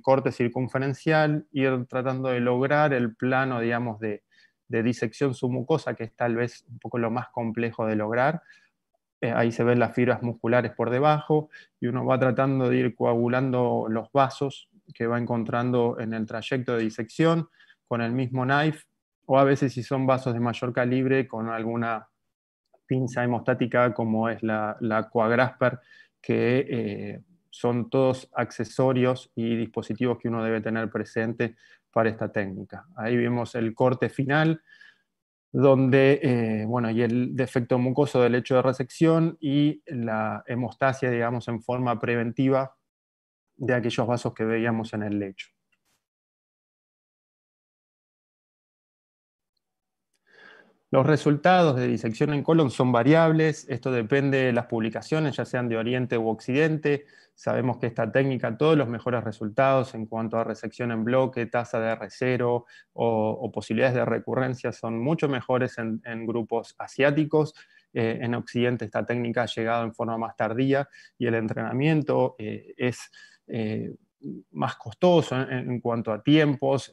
corte circunferencial, ir tratando de lograr el plano, digamos, de, de, disección submucosa, que es tal vez un poco lo más complejo de lograr. Eh, ahí se ven las fibras musculares por debajo y uno va tratando de ir coagulando los vasos que va encontrando en el trayecto de disección con el mismo knife, o a veces si son vasos de mayor calibre, con alguna pinza hemostática como es la, la Coagrasper, que eh, son todos accesorios y dispositivos que uno debe tener presente para esta técnica. Ahí vemos el corte final, donde, eh, bueno, y el defecto mucoso del lecho de resección y la hemostasia, digamos, en forma preventiva de aquellos vasos que veíamos en el lecho. Los resultados de disección en colon son variables, esto depende de las publicaciones, ya sean de Oriente u Occidente. Sabemos que esta técnica, todos los mejores resultados en cuanto a resección en bloque, tasa de R0 o, posibilidades de recurrencia son mucho mejores en, grupos asiáticos. Eh, en Occidente esta técnica ha llegado en forma más tardía y el entrenamiento eh, es eh, más costoso en, cuanto a tiempos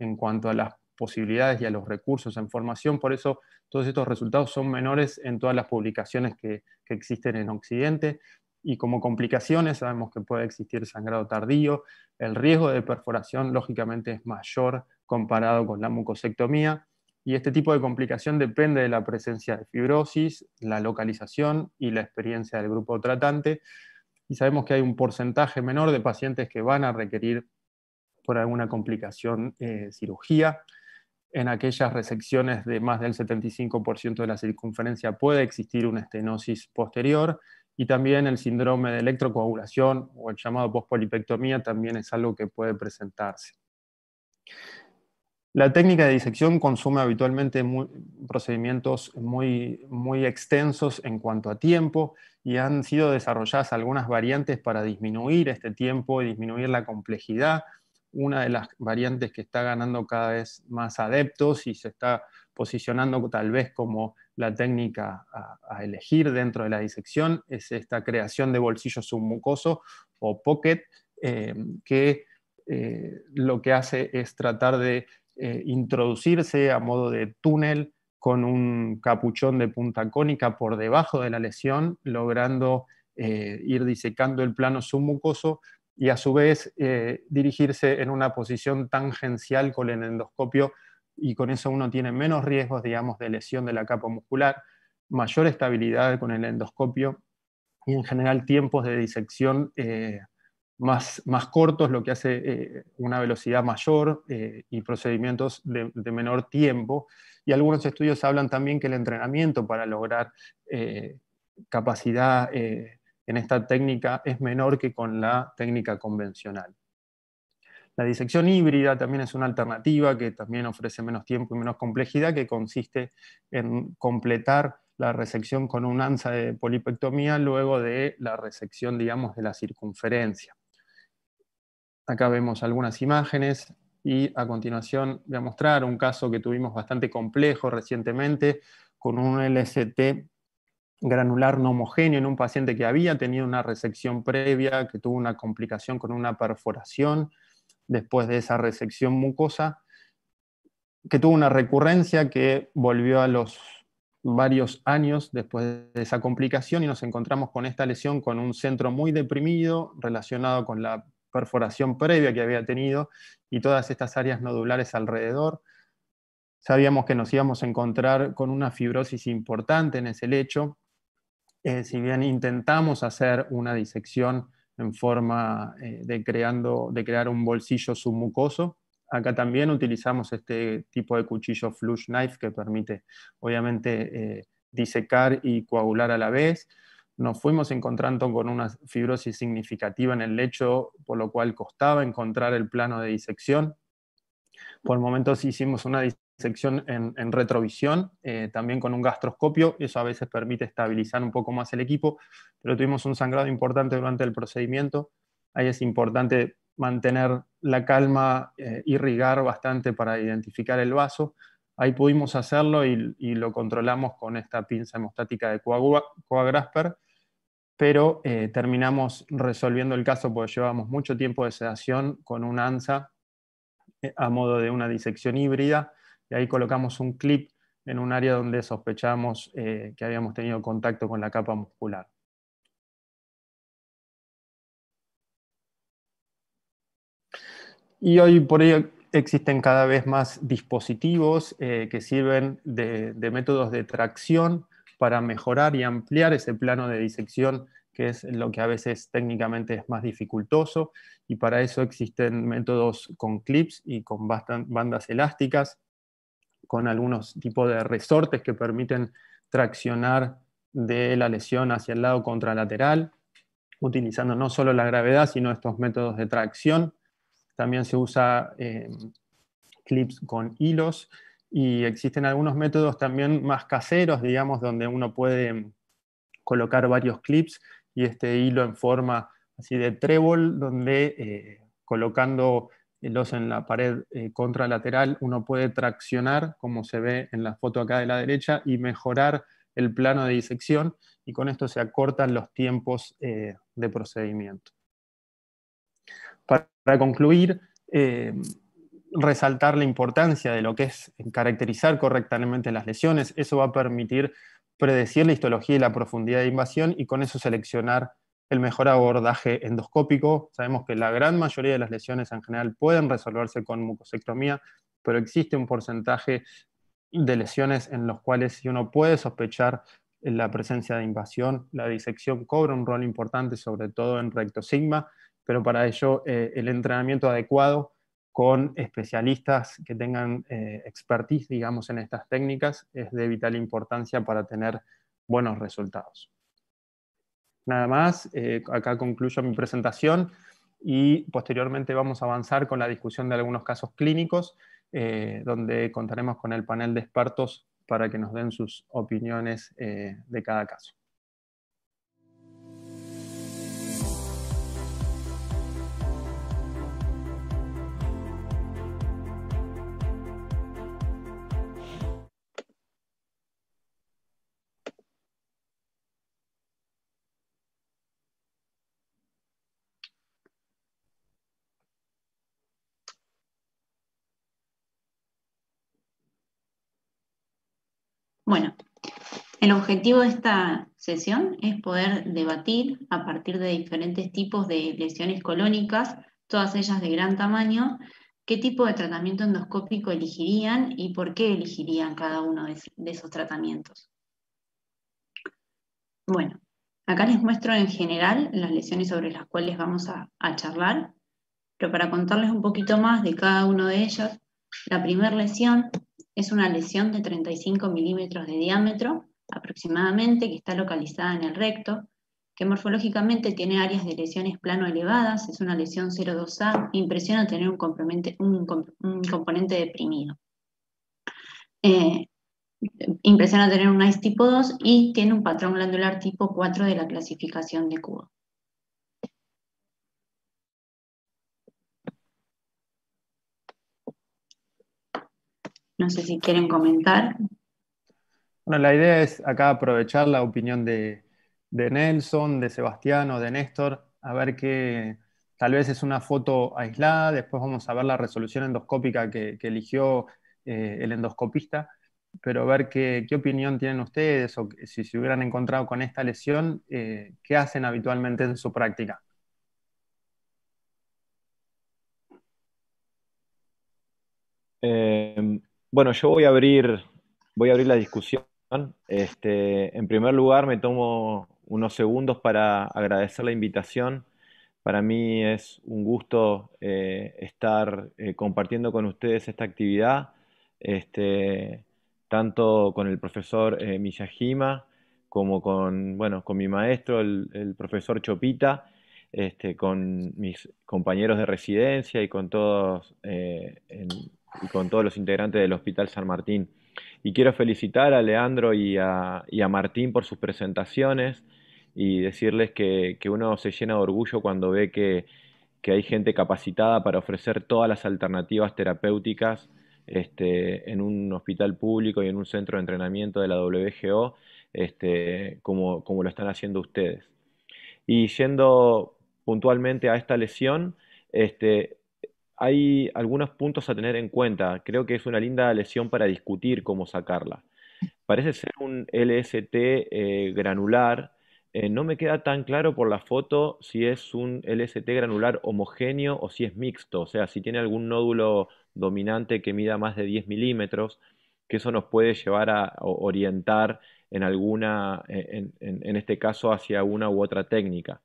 en cuanto a las posibilidades y a los recursos en formación, por eso todos estos resultados son menores en todas las publicaciones que, existen en Occidente. Y como complicaciones sabemos que puede existir sangrado tardío, el riesgo de perforación lógicamente es mayor comparado con la mucosectomía, y este tipo de complicación depende de la presencia de fibrosis, la localización y la experiencia del grupo tratante, y sabemos que hay un porcentaje menor de pacientes que van a requerir por alguna complicación eh, cirugía en aquellas resecciones de más del 75% de la circunferencia puede existir una estenosis posterior y también el síndrome de electrocoagulación o el llamado postpolipectomía también es algo que puede presentarse. La técnica de disección consume habitualmente procedimientos muy extensos en cuanto a tiempo y han sido desarrolladas algunas variantes para disminuir este tiempo y disminuir la complejidad una de las variantes que está ganando cada vez más adeptos y se está posicionando tal vez como la técnica a, elegir dentro de la disección, es esta creación de bolsillo submucoso o pocket, eh, que eh, lo que hace es tratar de eh, introducirse a modo de túnel con un capuchón de punta cónica por debajo de la lesión, logrando ir disecando el plano submucoso y a su vez eh, dirigirse en una posición tangencial con el endoscopio y con eso uno tiene menos riesgos, digamos, de lesión de la capa muscular, mayor estabilidad con el endoscopio y en general tiempos de disección eh, más, más, cortos, lo que hace eh, una velocidad mayor y procedimientos de, menor tiempo. Y algunos estudios hablan también que el entrenamiento para lograr capacidad en esta técnica es menor que con la técnica convencional. La disección híbrida también es una alternativa que también ofrece menos tiempo y menos complejidad, que consiste en completar la resección con un ansa de polipectomía luego de la resección, digamos, de la circunferencia. Acá vemos algunas imágenes y a continuación voy a mostrar un caso que tuvimos bastante complejo recientemente con un LST granular no homogéneo en un paciente que había tenido una resección previa, que tuvo una complicación con una perforación después de esa resección mucosa, que tuvo una recurrencia que volvió a los varios años después de esa complicación y nos encontramos con esta lesión con un centro muy deprimido relacionado con la perforación previa que había tenido y todas estas áreas nodulares alrededor. Sabíamos que nos íbamos a encontrar con una fibrosis importante en ese lecho, eh, si bien intentamos hacer una disección en forma eh, de, creando, de crear un bolsillo submucoso, acá también utilizamos este tipo de cuchillo flush knife que permite obviamente eh, disecar y coagular a la vez. Nos fuimos encontrando con una fibrosis significativa en el lecho, por lo cual costaba encontrar el plano de disección. Por momentos hicimos una disección sección en, retrovisión, eh, también con un gastroscopio, eso a veces permite estabilizar un poco más el equipo, pero tuvimos un sangrado importante durante el procedimiento, ahí es importante mantener la calma, eh, irrigar bastante para identificar el vaso, ahí pudimos hacerlo y, lo controlamos con esta pinza hemostática de Coagrasper, pero eh, terminamos resolviendo el caso porque llevamos mucho tiempo de sedación con una ANSA a modo de una disección híbrida, y ahí colocamos un clip en un área donde sospechamos eh, que habíamos tenido contacto con la capa muscular. Y hoy por ello existen cada vez más dispositivos eh, que sirven de, de, métodos de tracción para mejorar y ampliar ese plano de disección que es lo que a veces técnicamente es más dificultoso, y para eso existen métodos con clips y con bandas elásticas con algunos tipos de resortes que permiten traccionar de la lesión hacia el lado contralateral, utilizando no solo la gravedad, sino estos métodos de tracción. También se usa em, clips con hilos y existen algunos métodos también más caseros, digamos, donde uno puede em, colocar varios clips y este hilo en forma así de trébol, donde eh, colocando los en la pared eh, contralateral, uno puede traccionar, como se ve en la foto acá de la derecha, y mejorar el plano de disección, y con esto se acortan los tiempos eh, de procedimiento. Para, concluir, eh, resaltar la importancia de lo que es caracterizar correctamente las lesiones, eso va a permitir predecir la histología y la profundidad de invasión, y con eso seleccionar el mejor abordaje endoscópico. Sabemos que la gran mayoría de las lesiones en general pueden resolverse con mucosectomía, pero existe un porcentaje de lesiones en los cuales si uno puede sospechar eh, la presencia de invasión, la disección cobra un rol importante, sobre todo en recto sigma, pero para ello eh, el entrenamiento adecuado con especialistas que tengan eh, expertise, digamos, en estas técnicas es de vital importancia para tener buenos resultados nada más. Eh, acá concluyo mi presentación y posteriormente vamos a avanzar con la discusión de algunos casos clínicos, eh, donde contaremos con el panel de expertos para que nos den sus opiniones eh, de cada caso. Bueno, el objetivo de esta sesión es poder debatir a partir de diferentes tipos de lesiones colónicas, todas ellas de gran tamaño, qué tipo de tratamiento endoscópico elegirían y por qué elegirían cada uno de esos tratamientos. Bueno, acá les muestro en general las lesiones sobre las cuales vamos a, charlar, pero para contarles un poquito más de cada uno de ellas, la primera lesión es una lesión de 35 milímetros de diámetro aproximadamente, que está localizada en el recto, que morfológicamente tiene áreas de lesiones plano elevadas, es una lesión 02A, impresiona tener un componente, un, componente deprimido. Eh, impresiona tener un ICE tipo 2 y tiene un patrón glandular tipo 4 de la clasificación de Cubo. No sé si quieren comentar. Bueno, la idea es acá aprovechar la opinión de, Nelson, de Sebastián o de Néstor, a ver qué, tal vez es una foto aislada, después vamos a ver la resolución endoscópica que, eligió eh, el endoscopista, pero ver qué, opinión tienen ustedes o si se hubieran encontrado con esta lesión, eh, qué hacen habitualmente en su práctica. Eh, bueno, yo voy a abrir, voy a abrir la discusión. Este, en primer lugar, me tomo unos segundos para agradecer la invitación. Para mí es un gusto eh, estar eh, compartiendo con ustedes esta actividad, este, tanto con el profesor eh, Mishajima, como con, bueno, con mi maestro, el, profesor Chopita, este, con mis compañeros de residencia y con todos en, y con todos los integrantes del Hospital San Martín. Y quiero felicitar a Leandro y a, Martín por sus presentaciones y decirles que, uno se llena de orgullo cuando ve que, hay gente capacitada para ofrecer todas las alternativas terapéuticas este, en un hospital público y en un centro de entrenamiento de la WGO, este, como, como lo están haciendo ustedes. Y yendo puntualmente a esta lesión, este, hay algunos puntos a tener en cuenta. Creo que es una linda lesión para discutir cómo sacarla. Parece ser un LST eh, granular. Eh, no me queda tan claro por la foto si es un LST granular homogéneo o si es mixto, o sea, si tiene algún nódulo dominante que mida más de 10 milímetros, que eso nos puede llevar a orientar en alguna, eh, en, este caso, hacia una u otra técnica.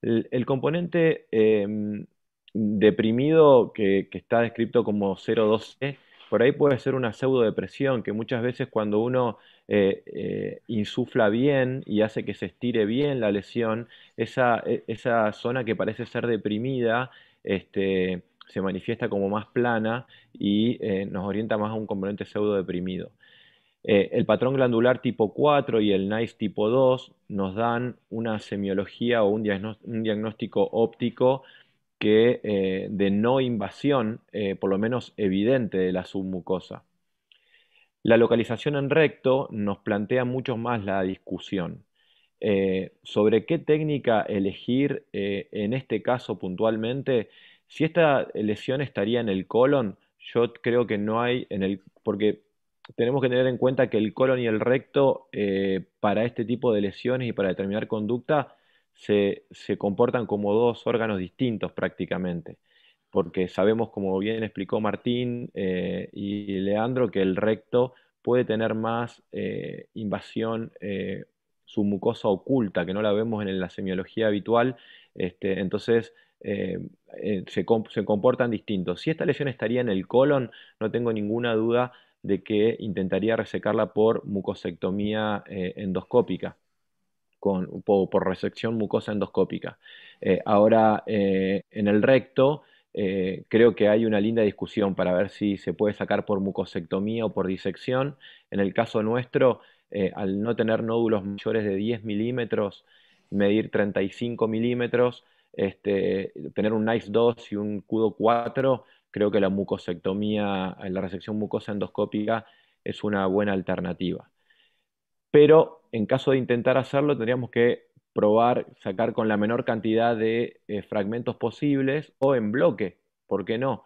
El, componente em, deprimido que, está descrito como 012, por ahí puede ser una pseudodepresión, que muchas veces cuando uno eh, eh, insufla bien y hace que se estire bien la lesión, esa, e, zona que parece ser deprimida este, se manifiesta como más plana y eh, nos orienta más a un componente pseudodeprimido. el patrón glandular tipo 4 y el NICE tipo 2 nos dan una semiología o un, diagnóstico óptico que, eh, de no invasión, eh, por lo menos evidente, de la submucosa. La localización en recto nos plantea mucho más la discusión eh, sobre qué técnica elegir en este caso puntualmente. Si esta lesión estaría en el colon, yo creo que no hay en el porque tenemos que tener en cuenta que el colon y el recto para este tipo de lesiones y para determinar conducta se, comportan como dos órganos distintos prácticamente, porque sabemos, como bien explicó Martín eh, y Leandro, que el recto puede tener más eh, invasión eh, submucosa oculta, que no la vemos en la semiología habitual, este, entonces se, comportan distintos. Si esta lesión estaría en el colon, no tengo ninguna duda de que intentaría resecarla por mucosectomía endoscópica por, resección mucosa endoscópica. Eh, ahora, eh, en el recto, eh, creo que hay una linda discusión para ver si se puede sacar por mucosectomía o por disección. En el caso nuestro, al no tener nódulos mayores de 10 milímetros, medir 35 milímetros, este, tener un NICE 2 y un CUDO 4, creo que la mucosectomía, la resección mucosa endoscópica es una buena alternativa pero en caso de intentar hacerlo tendríamos que probar, sacar con la menor cantidad de eh, fragmentos posibles o en bloque, ¿por qué no?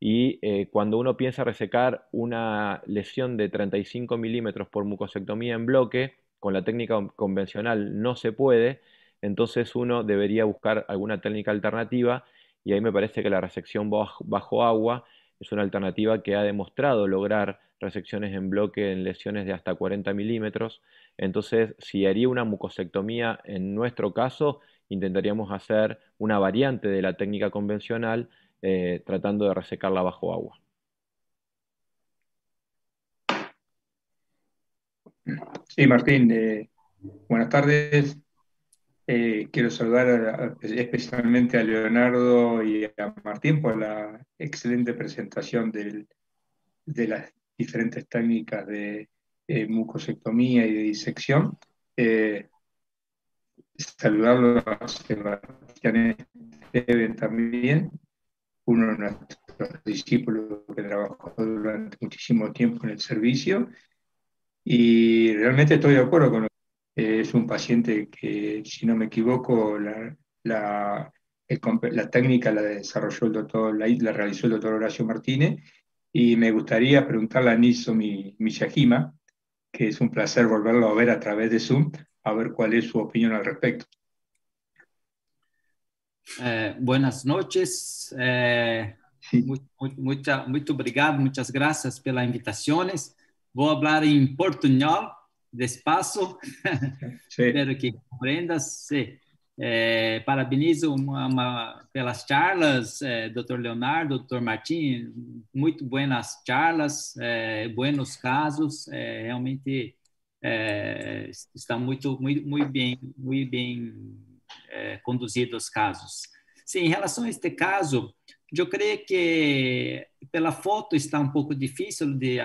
Y eh, cuando uno piensa resecar una lesión de 35 milímetros por mucosectomía en bloque, con la técnica convencional no se puede, entonces uno debería buscar alguna técnica alternativa y ahí me parece que la resección bajo agua es una alternativa que ha demostrado lograr resecciones en bloque en lesiones de hasta 40 milímetros. Entonces, si haría una mucosectomía en nuestro caso, intentaríamos hacer una variante de la técnica convencional eh, tratando de resecarla bajo agua. Sí, Martín, eh, buenas tardes. Eh, quiero saludar especialmente a Leonardo y a Martín por la excelente presentación de las diferentes técnicas de eh, mucosectomía y de disección. Eh, saludarlo a Sebastián Esteban también, uno de nuestros discípulos que trabajó durante muchísimo tiempo en el servicio. Y realmente estoy de acuerdo con lo es un paciente que, si no me equivoco, la, la, técnica la desarrolló el doctor, la realizó el doctor Horacio Martínez y me gustaría preguntarle a Niso Miyajima, que es un placer volverlo a ver a través de Zoom, a ver cuál es su opinión al respecto. Eh, buenas noches. Eh, muchas gracias por las invitaciones. Voy a hablar en portugués, despacio, espero que comprendas. Sí. É, parabenizo uma, uma, pelas charlas, é, doutor Leonardo, doutor Martin, muito buenas charlas, é, buenos casos, é, realmente é, está muito, muito, muito bem, muito bem é, conduzido os casos. Sim, em relação a este caso, eu creio que pela foto está um pouco difícil de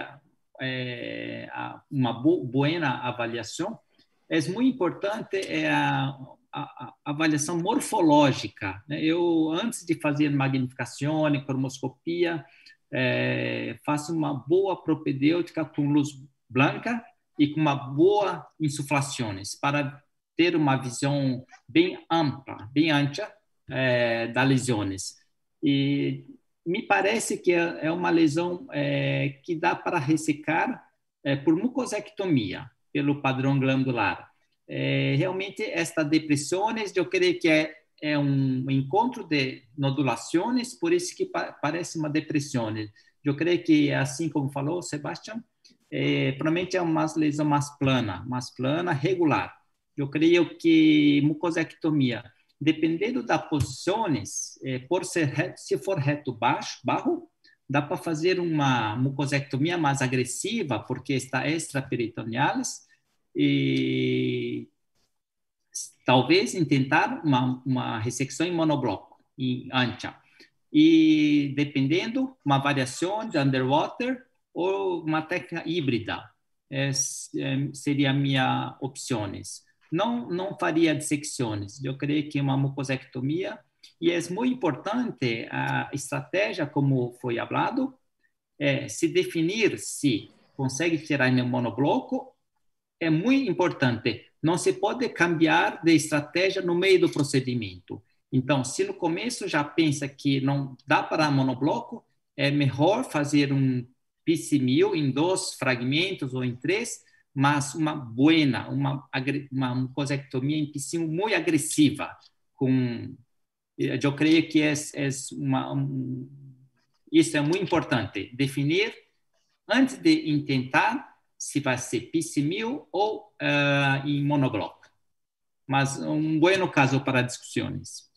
é, uma boa avaliação. É muito importante a a, a avaliação morfológica. Né? Eu, antes de fazer magnificação cromoscopia, é, faço uma boa propedêutica com luz branca e com uma boa insuflações para ter uma visão bem ampla, bem ancha é, das lesões. E me parece que é, é uma lesão é, que dá para ressecar é, por mucosectomia, pelo padrão glandular. É, realmente, esta depressões, eu creio que é, é um encontro de nodulações, por isso que pa parece uma depressão. Eu creio que, assim como falou Sebastião, é, provavelmente é uma lesão mais plana, mais plana, regular. Eu creio que mucosectomia, dependendo da posições, é, por ser reto, se for reto baixo, barro, dá para fazer uma mucosectomia mais agressiva, porque está peritoneal e talvez tentar uma, uma ressecção em monobloco, em ancha. E dependendo, uma variação de underwater ou uma técnica híbrida é, é seria minha opções. Não, não faria dissecções. Eu creio que uma mucosectomia e é muito importante a estratégia, como foi falado, é se definir se consegue tirar em um monobloco é muito importante. Não se pode cambiar de estratégia no meio do procedimento. Então, se no começo já pensa que não dá para monobloco, é melhor fazer um PCMil em dois fragmentos ou em três, mas uma boa, uma, uma mucosectomia em piscina muito agressiva, com, eu creio que é, é uma, um, isso é muito importante, definir antes de tentar va a ser PCMU o eh, en uh, em monobloco. Mas um caso para discusiones.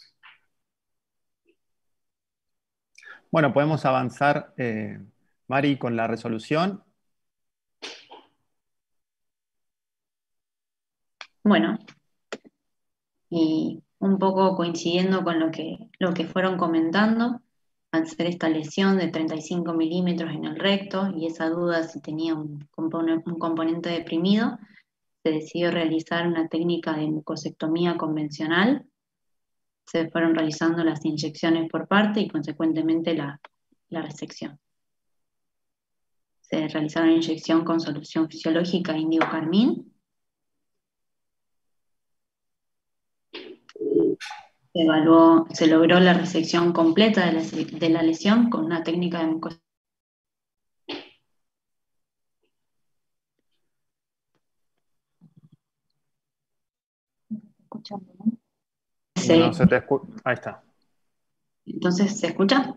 Bueno, podemos avanzar, eh, Mari, con la resolución. Bueno, y un poco coincidiendo con lo que fueron comentando, al ser esta lesión de 35 milímetros en el recto y esa duda si tenía un, componente deprimido, se decidió realizar una técnica de mucosectomía convencional. Se fueron realizando las inyecciones por parte y consecuentemente la, la resección. Se realizaron inyección con solución fisiológica carmín, se se logró la resección completa de la, lesión con una técnica de mucosa. Sí. Ahí está. Entonces, ¿se escucha?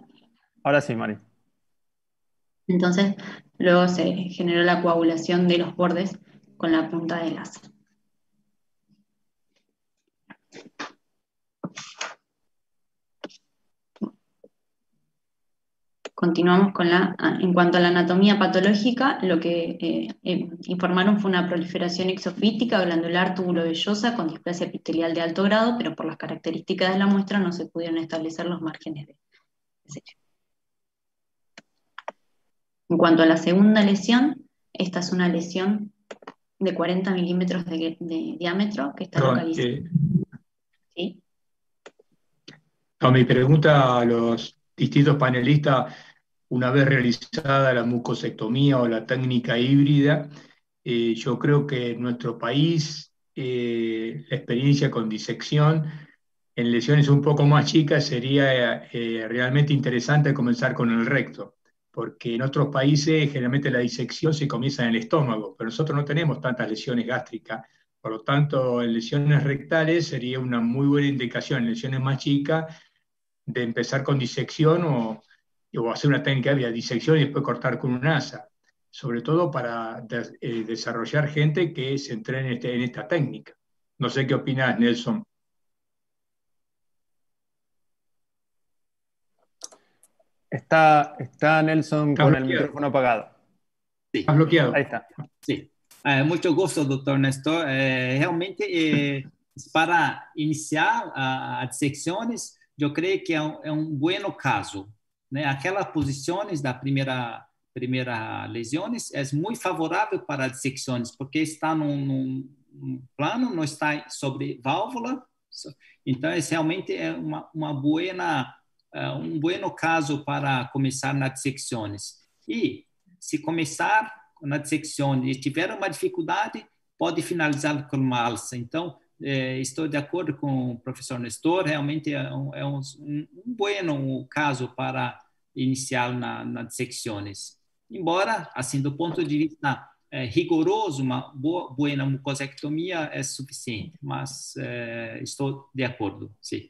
Ahora sí, Mari. Entonces, luego se generó la coagulación de los bordes con la punta del láser. continuamos con la, ah, en cuanto a la anatomía patológica, lo que eh, eh, informaron fue una proliferación exofítica glandular tubulovellosa con displasia epitelial de alto grado, pero por las características de la muestra no se pudieron establecer los márgenes de En cuanto a la segunda lesión, esta es una lesión de 40 milímetros de, diámetro que está localizada. Eh, ¿Sí? mi pregunta a los distintos panelistas, una vez realizada la mucosectomía o la técnica híbrida, eh, yo creo que en nuestro país eh, la experiencia con disección en lesiones un poco más chicas sería eh, realmente interesante comenzar con el recto, porque en otros países generalmente la disección se comienza en el estómago, pero nosotros no tenemos tantas lesiones gástricas, por lo tanto en lesiones rectales sería una muy buena indicación, en lesiones más chicas, de empezar con disección o, hacer una técnica de disección y después cortar con un asa, sobre todo para eh, desarrollar gente que se entrene este, en, esta técnica. No sé qué opinas, Nelson. Está, está Nelson con el micrófono apagado. Sí. Está bloqueado. Ahí Sí. Eh, mucho gusto, doctor Néstor. Eh, realmente, para iniciar ah, a secciones, eu creio que é um, é um bueno caso. Né? Aquelas posições da primeira primeira lesões é muito favorável para dissecções, porque está num, num, plano, não está sobre válvula. Então, esse realmente é uma, uma buena, é, um bueno caso para começar nas dissecções. E se começar na dissecção e tiver uma dificuldade, pode finalizar com uma alça. Então, é, estou de acordo com o professor Nestor, realmente é um, é um, um, caso para iniciar na, na dissecções. Embora, assim, do ponto de vista é, rigoroso, uma boa buena mucosectomia é suficiente, mas é, estou de acordo, sim.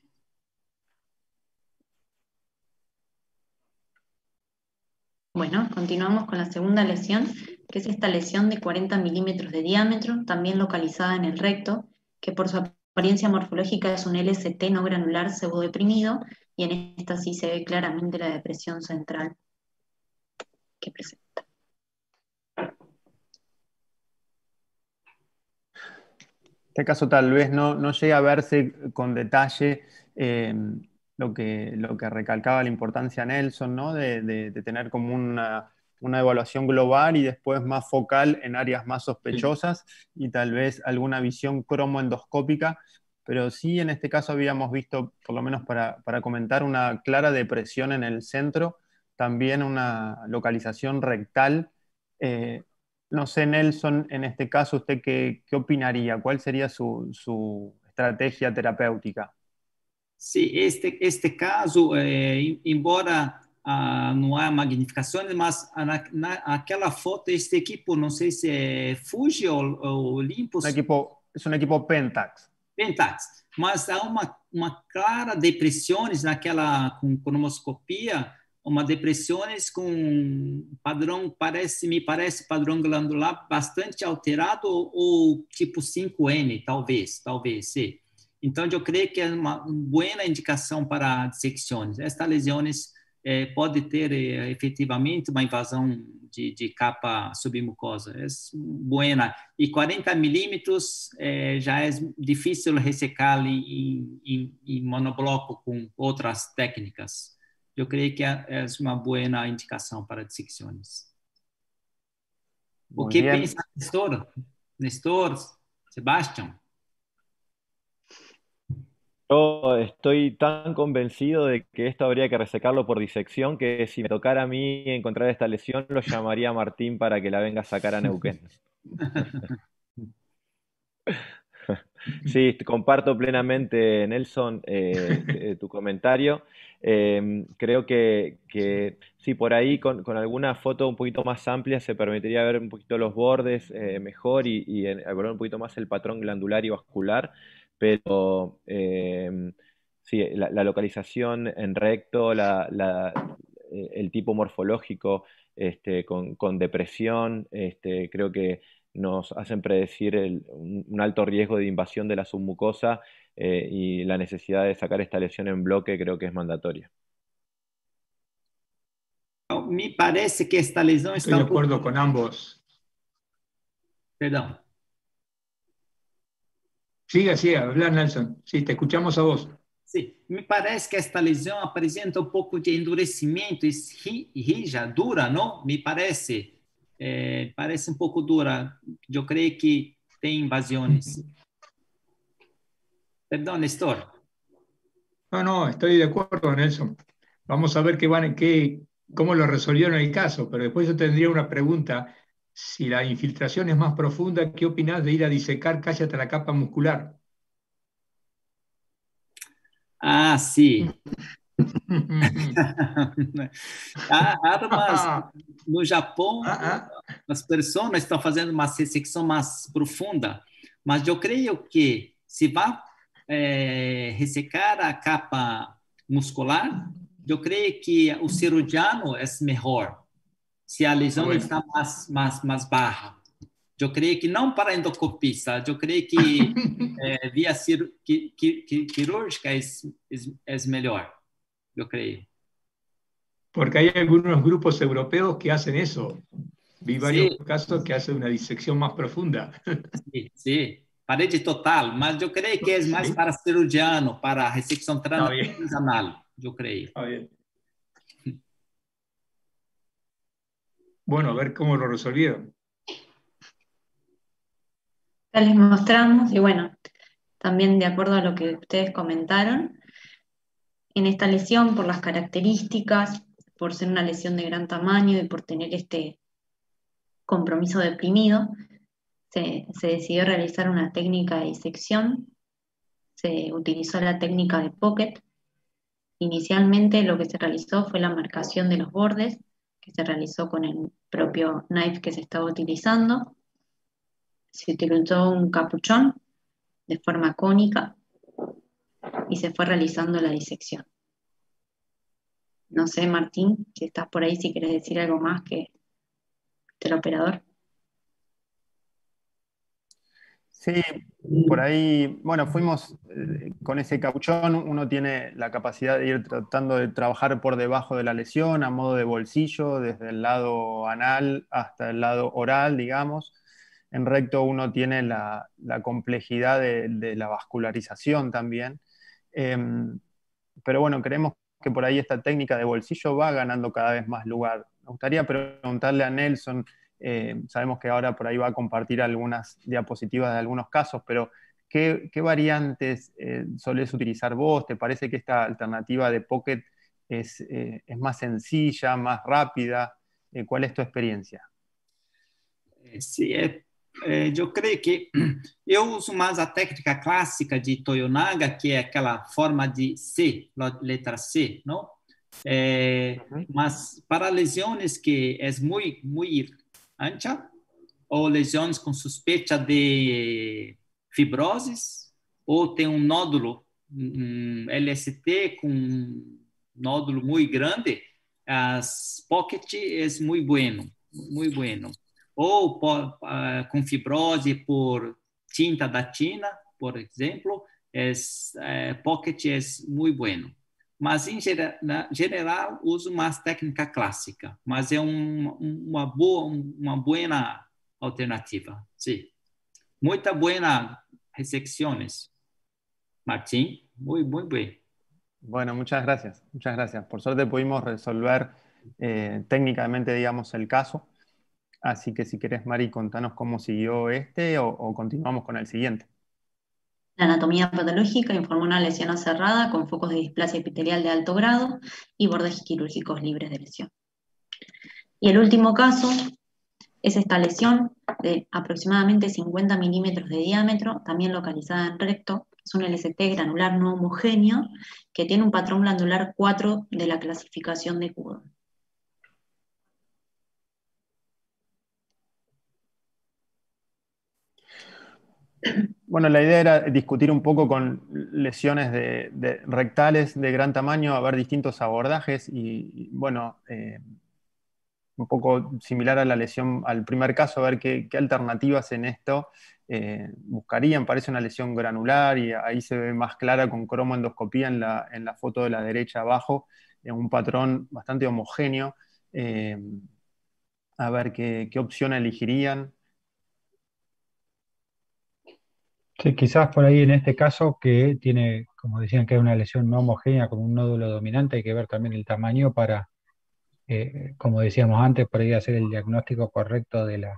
Bueno, continuamos con la segunda lesión, que es esta lesión de 40 milímetros de diámetro, también localizada en el recto, que por su apariencia morfológica es un LST no granular cebo-deprimido, y en esta sí se ve claramente la depresión central que presenta. Este caso tal vez no, no llega a verse con detalle eh, lo, que, lo que recalcaba la importancia Nelson, de tener como una una evaluación global y después más focal en áreas más sospechosas y tal vez alguna visión cromoendoscópica, pero sí en este caso habíamos visto, por lo menos para, comentar, una clara depresión en el centro, también una localización rectal. Eh, no sé, Nelson, en este caso, ¿usted qué, opinaría? ¿Cuál sería su, estrategia terapéutica? terapéutica este, este caso, eh, invora. embora ah, não há magnificações, mas na, naquela foto, este equipo, não sei se é Fuji ou, ou Olympus. É um equipo, é um equipo Pentax. Pentax. Mas há uma, uma clara depressões naquela com cronoscopia, uma depressões com padrão, parece, me parece, padrão glandular bastante alterado ou tipo 5N, talvez, talvez, sim. Então, eu creio que é uma boa indicação para dissecções. Estas lesões é, pode ter é, efetivamente uma invasão de, de capa submucosa. É buena. E 40 milímetros é, já é difícil ressecar em, em, em, monobloco com outras técnicas. Eu creio que é, é uma boa indicação para dissecções. O que pensa Nestor? Nestor, Sebastião? Yo estoy tan convencido de que esto habría que resecarlo por disección que si me tocara a mí encontrar esta lesión, lo llamaría a Martín para que la venga a sacar a Neuquén. Sí, comparto plenamente, Nelson, eh, eh, tu comentario. Em, creo que, sí, por ahí con, alguna foto un poquito más amplia se permitiría ver un poquito los bordes eh, mejor y, y, un poquito más el patrón glandular y vascular. Pero em, sí, la, localización en recto, eh, el tipo morfológico este, con, depresión, este, creo que nos hacen predecir un alto riesgo de invasión de la submucosa eh, y la necesidad de sacar esta lesión en bloque creo que es mandatoria. Me parece que esta lesión está... Estoy de acuerdo con ambos. Perdón. Siga, siga, habla Nelson. Sí, te escuchamos a vos. Sí, me parece que esta lesión presenta un poco de endurecimiento es rija, dura, ¿no? Me parece. Eh, parece un poco dura. Yo creo que tiene invasiones. Perdón, Néstor. No, no, estoy de acuerdo, Nelson. Vamos a ver qué van, qué, cómo lo resolvieron el caso, pero después yo tendría una pregunta Si la infiltración es más profunda, ¿qué opinas de ir a disecar casi hasta la capa muscular? Ah, sim. Ah, há, no Japão, ah, ah. as pessoas estão fazendo uma secção mais profunda, mas eu creio que se vai é, ressecar a capa muscular, eu creio que o cirurgião é melhor, se a lesão Oi. está mais, mais, mais barra. Eu creio que não para endocopista, eu creio que é, via cir, que, que, que, quirúrgica é, é, é melhor, eu creio. Porque há alguns grupos europeus que fazem isso, Vi vários sí. casos que fazem uma dissecção mais profunda. Sí, sí. parede total, mas eu creio que é mais para cirurgiano, para ressecção transanal, eu creio. Está bem. Bueno, a ver cómo lo resolvieron. Ya les mostramos y bueno, también de acuerdo a lo que ustedes comentaron, en esta lesión por las características, por ser una lesión de gran tamaño y por tener este compromiso deprimido, se, decidió realizar una técnica de disección. Se utilizó la técnica de pocket. Inicialmente lo que se realizó fue la marcación de los bordes que se realizó con el propio knife que se estaba utilizando. Se utilizó un capuchón de forma cónica y se fue realizando la disección. No sé, Martín, si estás por ahí, si quieres decir algo más que el operador. Sí, por ahí, bueno, fuimos eh, con ese cauchón, uno tiene la capacidad de ir tratando de trabajar por debajo de la lesión a modo de bolsillo, desde el lado anal hasta el lado oral, digamos. En recto uno tiene la, complejidad de, la vascularización también. Em, pero bueno, creemos que por ahí esta técnica de bolsillo va ganando cada vez más lugar. Me gustaría preguntarle a Nelson eh, sabemos que ahora por ahí va a compartir algunas diapositivas de algunos casos, pero ¿qué, variantes eh, utilizar vos? ¿Te parece que esta alternativa de Pocket es, eh, más sencilla, más rápida? Eh, ¿Cuál es tu experiencia? Sí, yo creo que yo uso más la técnica clásica de Toyonaga, que es aquella forma de C, la letra C, ¿no? Más para lesiones que es muy muy ancha, ou lesões com suspeita de eh, fibroses, ou tem um nódulo, um LST com um nódulo muito grande, as pocket é muito bueno, muito bueno. Ou por, uh, ah, com fibrose por tinta da China, por exemplo, é, é, pocket é muito bueno. mas en em general uso más técnica clásica, más es una um, um, um, buena alternativa, sí. Muita buenas Martín, muy, muy bien. Bueno, muchas gracias, muchas gracias. Por suerte pudimos resolver eh, técnicamente, digamos, el caso. Así que si quieres, Mari, contanos cómo siguió este o continuamos con el siguiente la anatomía patológica informó una lesión cerrada con focos de displasia epitelial de alto grado y bordes quirúrgicos libres de lesión. Y el último caso es esta lesión de aproximadamente 50 milímetros de diámetro, también localizada en recto. Es un LST granular no homogéneo que tiene un patrón glandular 4 de la clasificación de Cudon. Bueno, la idea era discutir un poco con lesiones de, rectales de gran tamaño, a ver distintos abordajes y, bueno, eh, un poco similar a la lesión, al primer caso, a ver qué, alternativas en esto eh, buscarían. Parece una lesión granular y ahí se ve más clara con cromoendoscopía en la, en la foto de la derecha abajo, en un patrón bastante homogéneo. Eh, a ver qué opción elegirían. Sí, quizás por ahí en este caso que tiene, como decían, que es una lesión no homogénea con un nódulo dominante, hay que ver también el tamaño para, eh, como decíamos antes, por ahí hacer el diagnóstico correcto de la,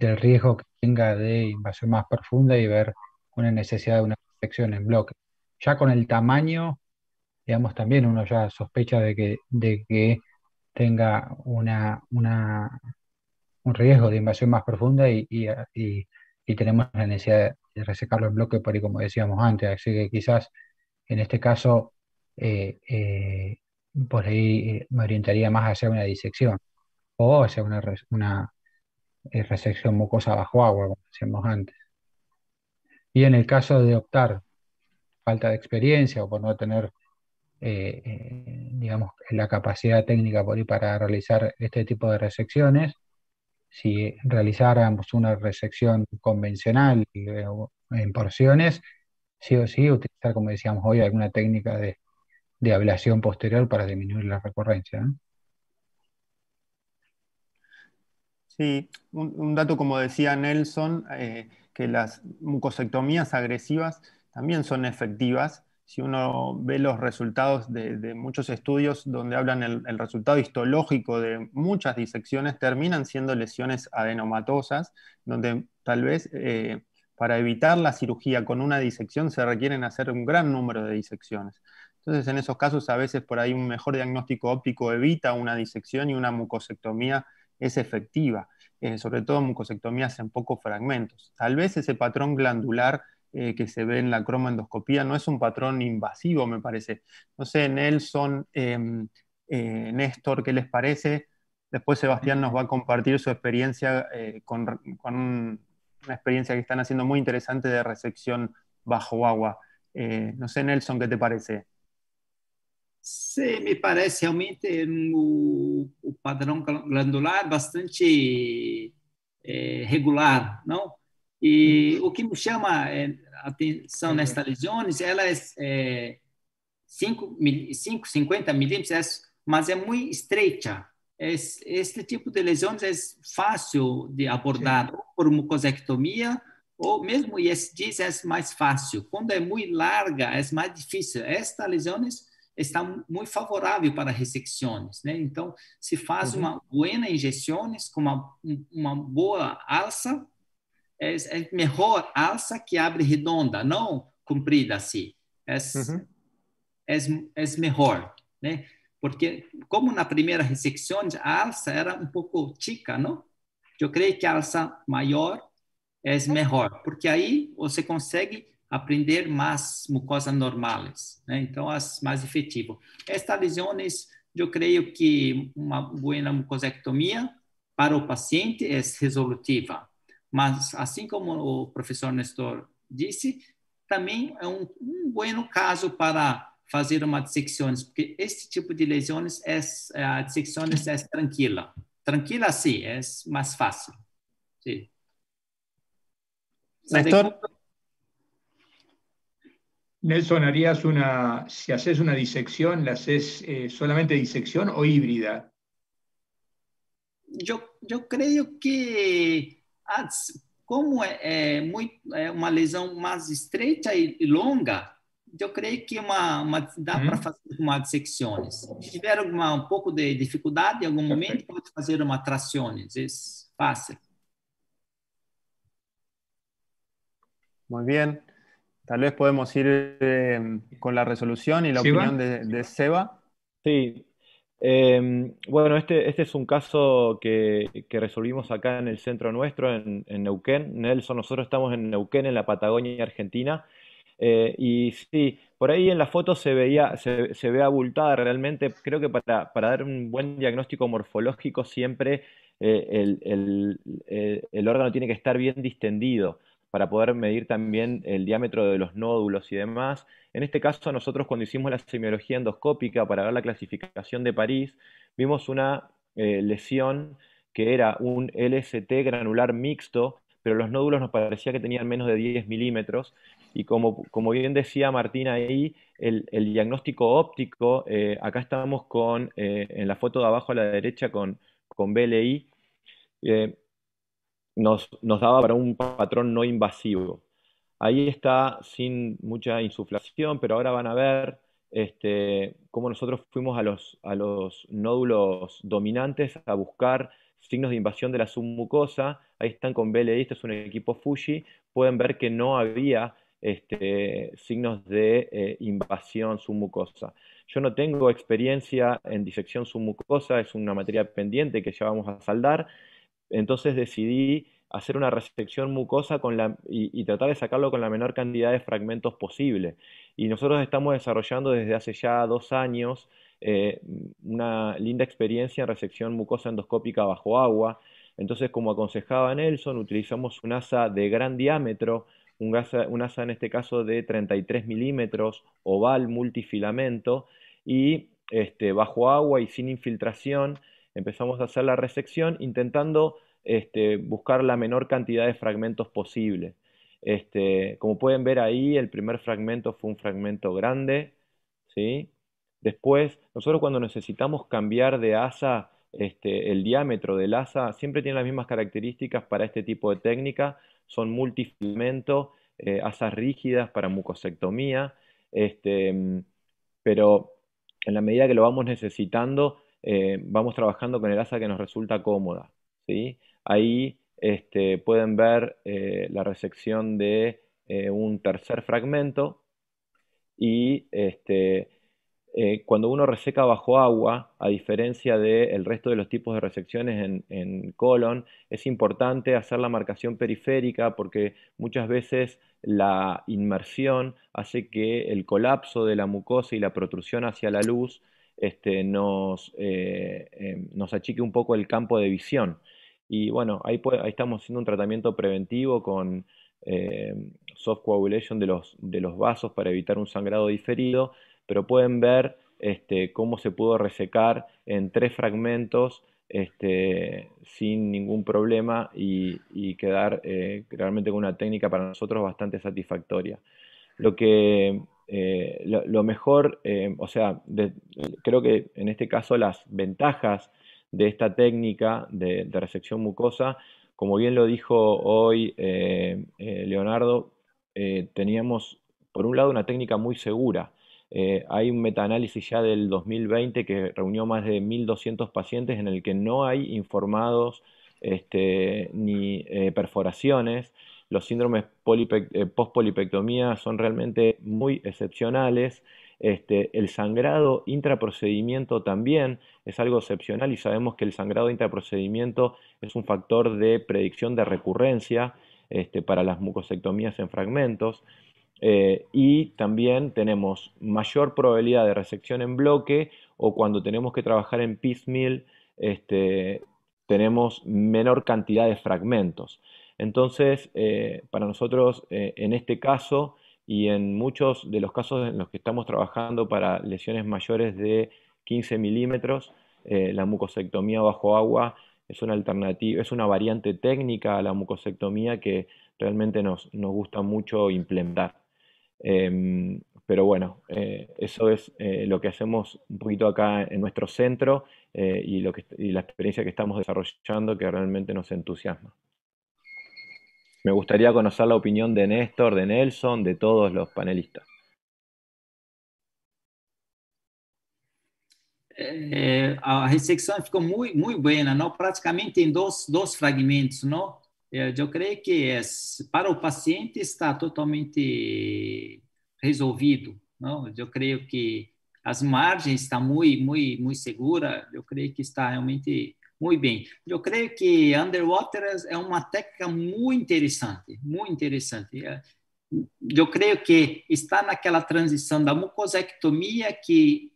del riesgo que tenga de invasión más profunda y ver una necesidad de una infección en bloque. Ya con el tamaño, digamos, también uno ya sospecha de que, de que tenga una, una, un riesgo de invasión más profunda y, tenemos la necesidad de resecar los bloques por ahí, como decíamos antes. Así que quizás en este caso, eh, eh, por ahí eh, me orientaría más hacia una disección o hacia una, resección mucosa bajo agua, como decíamos antes. Y en el caso de optar falta de experiencia o por no tener, digamos, la capacidad técnica por ahí para realizar este tipo de resecciones, si realizáramos una resección convencional eh, en porciones, sí o sí utilizar, como decíamos hoy, alguna técnica de, de ablación posterior para disminuir la recurrencia. Sí, un, dato como decía Nelson, eh, que las mucosectomías agresivas también son efectivas si uno ve los resultados de, muchos estudios donde hablan el, resultado histológico de muchas disecciones, terminan siendo lesiones adenomatosas, donde tal vez eh, para evitar la cirugía con una disección se requieren hacer un gran número de disecciones. Entonces, en esos casos, a veces por ahí un mejor diagnóstico óptico evita una disección y una mucosectomía es efectiva, eh, sobre todo mucosectomías en pocos fragmentos. Tal vez ese patrón glandular eh, que se ve en la cromaendoscopía, no es un patrón invasivo, me parece. No sé, Nelson, em, eh, Néstor, ¿qué les parece? Después Sebastián nos va a compartir su experiencia eh, con, una experiencia que están haciendo muy interesante de resección bajo agua. no sé, Nelson, ¿qué te parece? Sí, me parece realmente un un patrón glandular bastante regular, ¿no? E uhum. o que me chama é, atenção uhum. nesta lesões, ela é, é 5, 5, 50 milímetros, mas é muito estreita. É, este tipo de lesões é fácil de abordar ou por mucosectomia ou mesmo ISDs é mais fácil. Quando é muito larga, é mais difícil. Estas lesões estão muito favoráveis para ressecções, né? Então, se faz uhum. uma boa injeções com uma, uma boa alça, é, é melhor alça que abre redonda, não comprida assim. É, uhum. é, é melhor, né? Porque como na primeira secção a alça era um pouco chica, não? Eu creio que a alça maior é melhor, porque aí você consegue aprender mais mucosas normais, né? Então, as mais efetivo. Estas lesões, eu creio que uma boa mucosectomia para o paciente é resolutiva. Mas, así como o professor Nestor dice, también es un buen caso para hacer una dissecção, porque este tipo de lesiones eh, es tranquila. Tranquila, sí, es más fácil. Néstor, Nelson, ¿harías una, si haces una disección, la haces eh, solamente disección o híbrida? Yo, yo creo que Ah, como é, é, muito, é uma lesão mais estreita e longa, eu creio que uma, uma dá hum. para fazer uma secções. Se tiver alguma, um pouco de dificuldade em algum momento, Perfeito. pode fazer uma tração, é fácil. Muy bien. Talvez podemos ir eh, a resolução e a opinião de, de Seba. Sí, Em, bueno, este, este, es un caso que, resolvimos acá en el centro nuestro, en, Neuquén. Nelson, nosotros estamos en Neuquén, en la Patagonia Argentina. Eh, y sí, por ahí en la foto se veía, se, ve abultada realmente. Creo que para, dar un buen diagnóstico morfológico siempre eh, eh, el órgano tiene que estar bien distendido para poder medir también el diámetro de los nódulos y demás. En este caso, nosotros cuando hicimos la semiología endoscópica para ver la clasificación de París, vimos una eh, lesión que era un LST granular mixto, pero los nódulos nos parecía que tenían menos de 10 milímetros. Y como, como bien decía Martín ahí, el, diagnóstico óptico, eh, acá estamos con, eh, en la foto de abajo a la derecha con, con BLI, nos, daba para un patrón no invasivo. Ahí está sin mucha insuflación, pero ahora van a ver este, cómo nosotros fuimos a los, a los nódulos dominantes a buscar signos de invasión de la submucosa. Ahí están con BLE, este es un equipo Fuji. Pueden ver que no había este, signos de eh, invasión submucosa. Yo no tengo experiencia en disección submucosa, es una materia pendiente que ya vamos a saldar. Entonces decidí hacer una resección mucosa y, tratar de sacarlo con la menor cantidad de fragmentos posible. Y nosotros estamos desarrollando desde hace ya dos años eh, una linda experiencia en resección mucosa endoscópica bajo agua. Entonces, como aconsejaba Nelson, utilizamos un asa de gran diámetro, un asa, en este caso de 33 milímetros, oval, multifilamento, y este, bajo agua y sin infiltración Empezamos a hacer la resección intentando este, buscar la menor cantidad de fragmentos posible. Este, como pueden ver ahí, el primer fragmento fue un fragmento grande. Después, nosotros cuando necesitamos cambiar de asa, este, el diámetro del asa siempre tiene las mismas características para este tipo de técnica. Son multifilamento, eh, asas rígidas para mucosectomía, pero en la medida que lo vamos necesitando, eh, vamos trabajando con el asa que nos resulta cómoda. Ahí este, pueden ver eh, la resección de eh, un tercer fragmento y este, cuando uno reseca bajo agua, a diferencia del resto de los tipos de resecciones en, colon, es importante hacer la marcación periférica porque muchas veces la inmersión hace que el colapso de la mucosa y la protrusión hacia la luz este, nos, eh, em, nos achique un poco el campo de visión. Y bueno, ahí, estamos haciendo un tratamiento preventivo con em, soft coagulation de los, de los vasos para evitar un sangrado diferido, pero pueden ver este, cómo se pudo resecar en tres fragmentos este, sin ningún problema y, quedar eh, realmente con una técnica para nosotros bastante satisfactoria. Lo que eh, lo, mejor, eh, o sea, creo que en este caso las ventajas de esta técnica de, de resección mucosa, como bien lo dijo hoy eh, Leonardo, teníamos por un lado una técnica muy segura. hay un metaanálisis ya del 2020 que reunió más de 1.200 pacientes en el que no hay informados este, ni perforaciones los síndromes eh, post-polipectomía son realmente muy excepcionales. Este, el sangrado intraprocedimiento también es algo excepcional y sabemos que el sangrado intraprocedimiento es un factor de predicción de recurrencia este, para las mucosectomías en fragmentos. Eh, y también tenemos mayor probabilidad de resección en bloque o cuando tenemos que trabajar en piecemeal, este, tenemos menor cantidad de fragmentos. Entonces, eh, para nosotros, eh, en este caso y en muchos de los casos en los que estamos trabajando para lesiones mayores de 15 milímetros, eh, la mucosectomía bajo agua es una alternativa, es una variante técnica a la mucosectomía que realmente nos, gusta mucho implementar. Em, pero bueno, eso es lo que hacemos un poquito acá en nuestro centro y la experiencia que estamos desarrollando que realmente nos entusiasma. Me gustaría conocer la opinión de Néstor, de Nelson, de todos los panelistas. Eh, a resecção ficou muito muito boa, não? Praticamente em dois, dois fragmentos, não? Eu eh, creio que é, para o paciente está totalmente resolvido, não? Eu creio que as margens está muito muito muito segura. Eu creio que está realmente muito bem. Eu creio que underwater é uma técnica muito interessante, muito interessante. É, eu creio que está naquela transição da mucosectomia que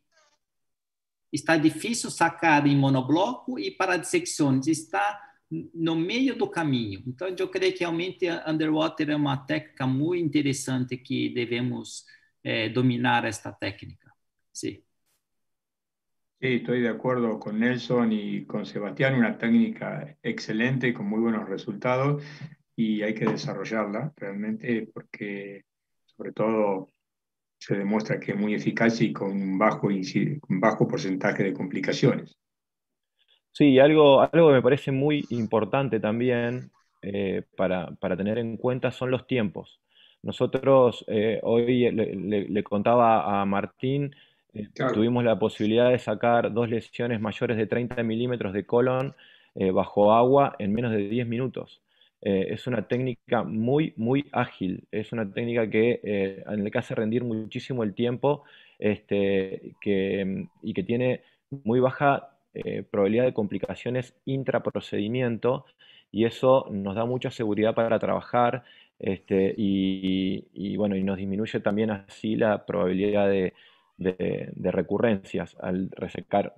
está difícil sacar em monobloco e para dissecções está no meio do caminho. Então, eu creio que realmente underwater é uma técnica muito interessante que devemos é, dominar esta técnica. Sim. Sí, estoy de acuerdo con Nelson y con Sebastián, una técnica excelente con muy buenos resultados y hay que desarrollarla realmente porque sobre todo se demuestra que es muy eficaz y con un bajo, porcentaje de complicaciones. Sí, algo, algo que me parece muy importante también eh, para, tener en cuenta son los tiempos. Nosotros eh, hoy le contaba a Martín Tuvimos la posibilidad de sacar dos lesiones mayores de 30 milímetros de colon eh, bajo agua en menos de 10 minutos. Eh, es una técnica muy, muy ágil. Es una técnica que, eh, hace rendir muchísimo el tiempo este, y que tiene muy baja probabilidad de complicaciones intraprocedimiento y eso nos da mucha seguridad para trabajar este, y, bueno, y nos disminuye también así la probabilidad de, de, recurrencias al resecar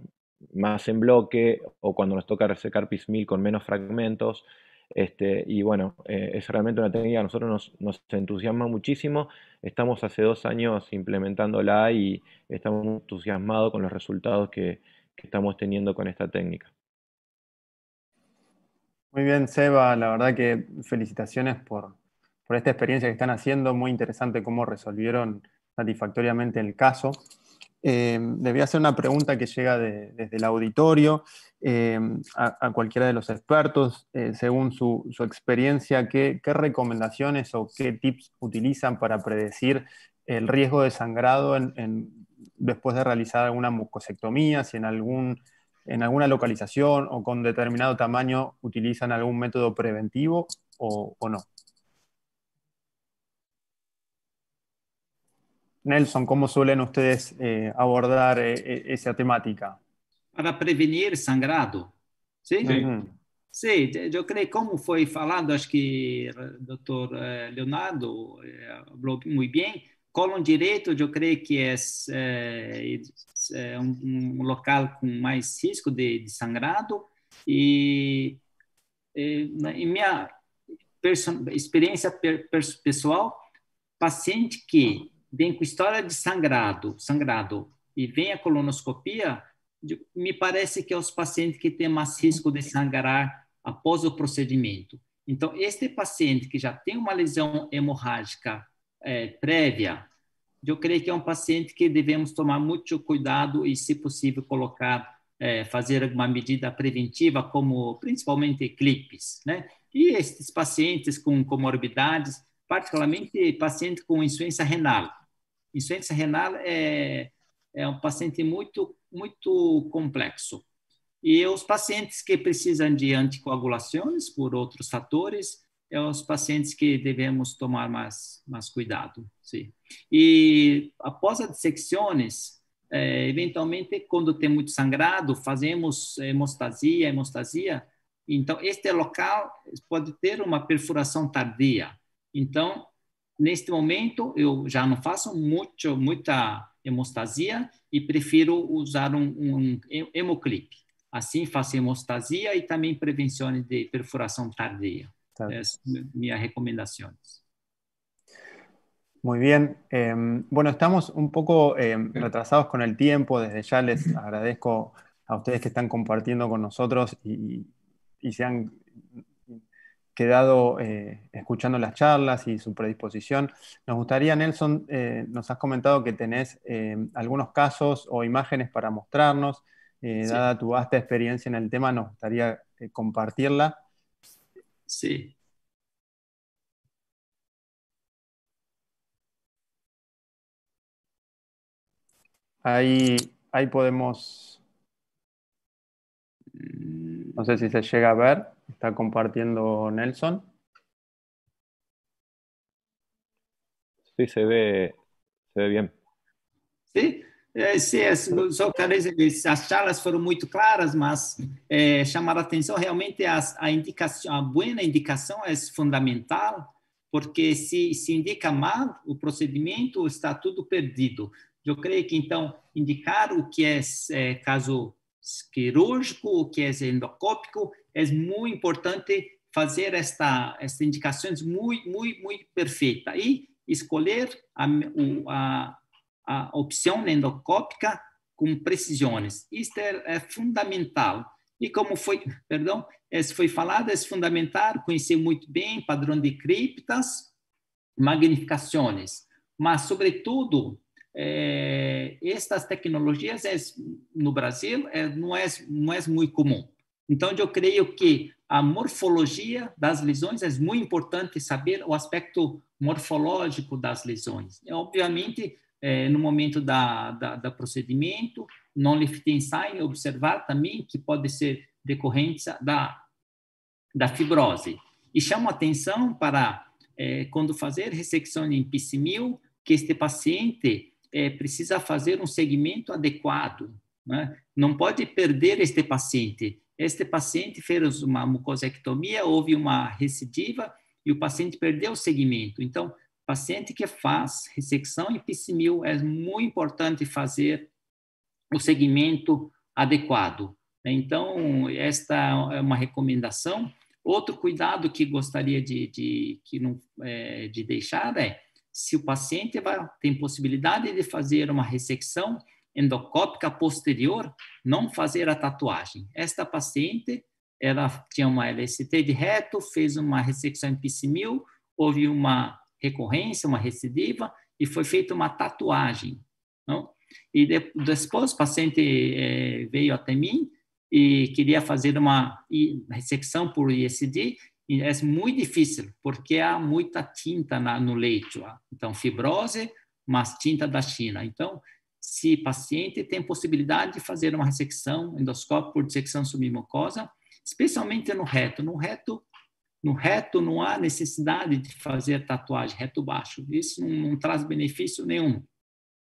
más en bloque o cuando nos toca resecar PISMIL con menos fragmentos. Este, y bueno, eh, es realmente una técnica que a nosotros nos, entusiasma muchísimo. Estamos hace dos años implementándola y estamos entusiasmados con los resultados que, estamos teniendo con esta técnica. Muy bien, Seba, la verdad que felicitaciones por, por esta experiencia que están haciendo, muy interesante cómo resolvieron satisfactoriamente el caso. Eh, debía hacer una pregunta que llega desde el auditorio eh, a, cualquiera de los expertos, eh, según su, experiencia, ¿qué, recomendaciones o qué tips utilizan para predecir el riesgo de sangrado después de realizar alguna mucosectomía, si en, algún, en alguna localización o con determinado tamaño utilizan algún método preventivo o no? Nelson, ¿cómo suelen ustedes eh, abordar eh, eh esa temática? Para prevenir sangrado, sim? Uhum. Sim, eu creio, como foi falado, acho que o eh, Dr. Eh, Leonardo falou muito bem, Colon direito, eu creio que é, é um, um, local com mais risco de, de sangrado e, e em minha perso, experiência per, pessoal, paciente que vem com história de sangrado, sangrado e vem a colonoscopia, me parece que é os pacientes que têm mais risco de sangrar após o procedimento. Então, este paciente que já tem uma lesão hemorrágica é, prévia, eu creio que é um paciente que devemos tomar muito cuidado e, se possível, colocar, é, fazer alguma medida preventiva, como principalmente clipes, né? E estes pacientes com comorbidades, particularmente paciente com insuficiência renal, insuficiência renal é, é um paciente muito, muito complexo. E os pacientes que precisam de anticoagulações por outros fatores é os pacientes que devemos tomar mais, mais cuidado. Sim. E após as dissecções, é, eventualmente, quando tem muito sangrado, fazemos hemostasia, hemostasia. Então, este local pode ter uma perfuração tardia. Então, este momento yo ya no faço mucho muita hemostasia y e prefiero usar un um, um hemoclip. Así faço hemostasia y e también prevención de perforación tardía. Tá. Es Muy bien. Em, bueno, estamos un poco em, retrasados con el tiempo. Desde ya les agradezco a ustedes que están compartiendo con nosotros y, y se quedado eh, escuchando las charlas y su predisposición. Nos gustaría, Nelson, eh, nos has comentado que tenés eh, algunos casos o imágenes para mostrarnos. Dada tu vasta experiencia en el tema, nos gustaría compartirla. Sí. Ahí, ahí podemos... Mm. No sé si se llega a ver. está compartiendo Nelson. Sí, se ve, se ve bien. Sí, sim, só quero dizer, as charlas foram muito claras, mas chamar a atenção realmente a a boa indicação é fundamental, porque se se indica mal o procedimento está tudo perdido. Eu creio que então indicar o que é, caso cirúrgico, o que é endocópico é muito importante fazer esta, estas indicações muito, muito, muito perfeita e escolher a, a, a opção endoscópica com precisões. Isto é, é, fundamental. E como foi, perdão, é, foi falado, é fundamental conhecer muito bem padrão de criptas, magnificações. Mas, sobretudo, é, estas tecnologias é, no Brasil é, não, é, não é muito comum. Então, eu creio que a morfologia das lesões é muito importante saber o aspecto morfológico das lesões. E, é, obviamente, é, no momento da, da, da procedimento, não ensaio observar também que pode ser decorrente da, da fibrose. E chamo atenção para, é, quando fazer ressecção em piscimil, que este paciente é, precisa fazer um segmento adequado. Né? Não pode perder este paciente este paciente fez uma mucosectomia, houve uma recidiva e o paciente perdeu o segmento. Então, paciente que faz ressecção e piscimil, é muito importante fazer o segmento adequado. Né? Então, esta é uma recomendação. Outro cuidado que gostaria de, de, que não, é, de deixar é se o paciente vai, tem possibilidade de fazer uma ressecção, endocópica posterior, não fazer a tatuagem. Esta paciente, ela tinha uma LST de reto, fez uma ressecção em piscimil, houve uma recorrência, uma recidiva, e foi feita uma tatuagem. Não? E depois o paciente é, veio até mim e queria fazer uma ressecção por ISD, e é muito difícil, porque há muita tinta na, no leite. Então, fibrose, mas tinta da China. Então, se paciente tem possibilidade de fazer uma ressecção endoscópica por dissecção submucosa, especialmente no reto. No reto, no reto não há necessidade de fazer tatuagem reto baixo. Isso não, não traz benefício nenhum,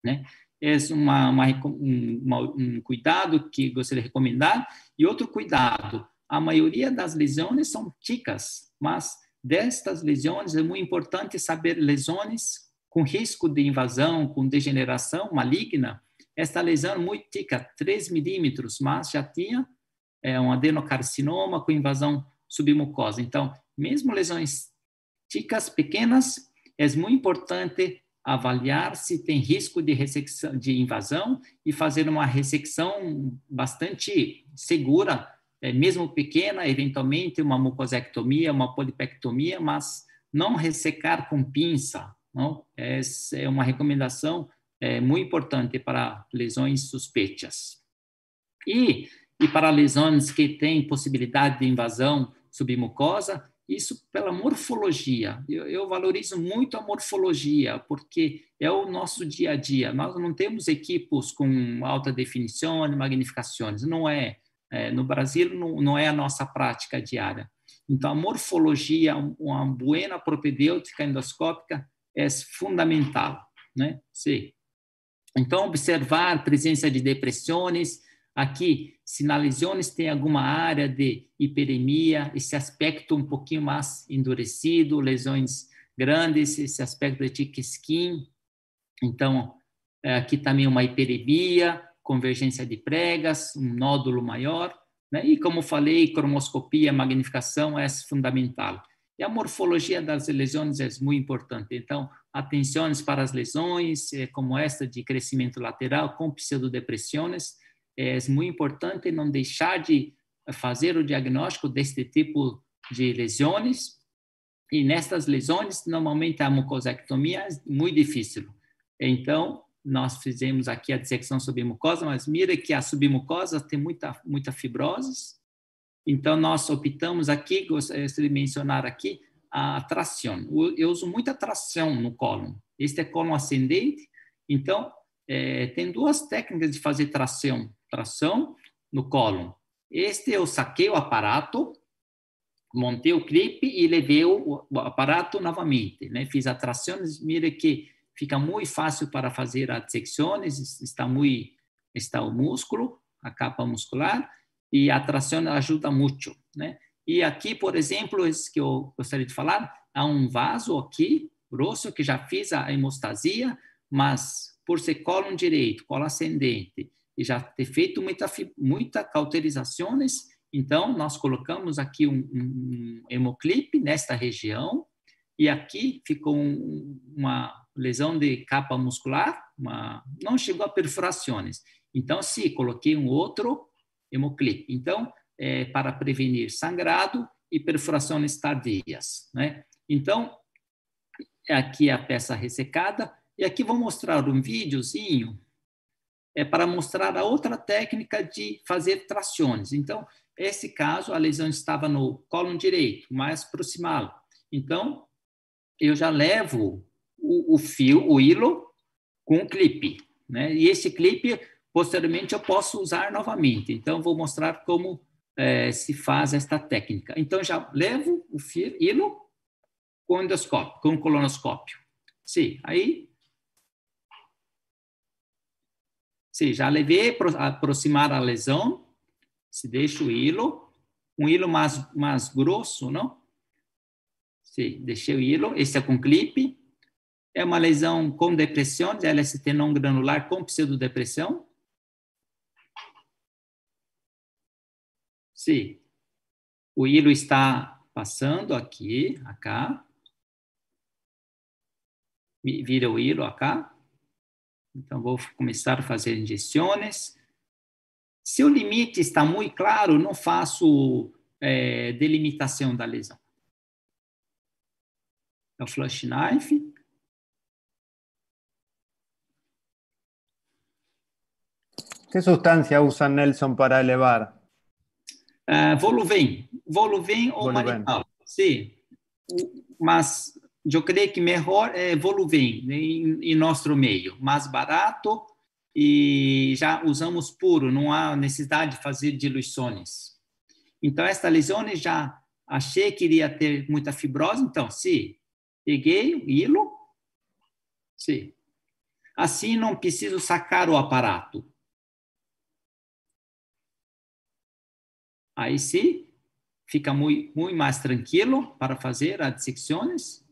né? É uma, uma, uma, um cuidado que gostaria de recomendar. E outro cuidado, a maioria das lesões são ticas, mas destas lesões é muito importante saber lesões com risco de invasão, com degeneração maligna, esta lesão muito tica, 3 milímetros, mas já tinha é, um adenocarcinoma com invasão submucosa. Então, mesmo lesões ticas pequenas, é muito importante avaliar se tem risco de, ressecção, de invasão e fazer uma ressecção bastante segura, é, mesmo pequena, eventualmente uma mucosectomia, uma polipectomia, mas não ressecar com pinça, não? Essa é uma recomendação é, muito importante para lesões suspeitas. E, e para lesões que têm possibilidade de invasão submucosa, isso pela morfologia. Eu, eu, valorizo muito a morfologia, porque é o nosso dia a dia. Nós não temos equipos com alta definição e magnificações, não é. é. no Brasil, não, não é a nossa prática diária. Então, a morfologia, é uma boa propedêutica endoscópica, é fundamental, né? Sim. Então, observar a presença de depressões, aqui, lesões tem alguma área de hiperemia, esse aspecto um pouquinho mais endurecido, lesões grandes, esse aspecto de thick skin. Então, é, aqui também uma hiperemia, convergência de pregas, um nódulo maior. Né? E, como falei, cromoscopia, magnificação é fundamental. E a morfologia das lesões é muito importante. Então, atenções para as lesões, eh, como esta de crescimento lateral com pseudodepressões, é muito importante não deixar de fazer o diagnóstico deste tipo de lesões. E nestas lesões, normalmente a mucosectomia é muito difícil. Então, nós fizemos aqui a dissecção submucosa, mas mira que a submucosa tem muita, muita fibrose, então, nós optamos aqui, gostaria de mencionar aqui, a tração. Eu uso muita tração no colo. Este é colo ascendente, então, é, tem duas técnicas de fazer tração. Tração no colo. Este eu saquei o aparato, montei o clipe e levei o, o aparato novamente. Né? Fiz a tração, mira que fica muito fácil para fazer as secções, está muito está o músculo, a capa muscular, e a ajuda muito, né? E aqui, por exemplo, esse que eu gostaria de falar, há um vaso aqui, grosso, que já fiz a hemostasia, mas por ser colo direito, colo ascendente, e já ter feito muita, muita cauterizações, então nós colocamos aqui um, um hemoclipe nesta região, e aqui ficou um, uma lesão de capa muscular, uma, não chegou a perfurações. Então, se coloquei um outro hemoclip. Então, é, para prevenir sangrado e perfurações tardias. Né? Então, aqui é a peça ressecada, e aqui vou mostrar um videozinho é, para mostrar a outra técnica de fazer trações. Então, esse caso, a lesão estava no colo direito, mais proximal. Então, eu já levo o, o fio, o hilo, com o clipe. Né? E esse clipe Posteriormente, eu posso usar novamente. Então, vou mostrar como é, se faz esta técnica. Então, já levo o hilo com endoscópio, com colonoscópio. Sim, aí... Sim, já levei aproximar a lesão, se deixa o hilo, um hilo mais, mais grosso, não? Sim, deixei o hilo, esse é com clipe, é uma lesão com depressão, de LST não granular com pseudodepressão, se o hilo está passando aqui, acá, vira o hilo acá, então vou começar a fazer injeções. Se o limite está muito claro, não faço é, delimitação da lesão. É o flush knife. Que substância usa Nelson para elevar? Uh, ah, Voluven, Voluven ou Marital, sim. Mas eu creio que melhor é Voluven né, em, em nosso meio, mais barato e já usamos puro, não há necessidade de fazer diluições. Então, esta lesão já achei que iria ter muita fibrose, então, sim, peguei o hilo, sim. Assim, não preciso sacar o aparato. Aí sim, fica muito, muito mais tranquilo para fazer as dissecções.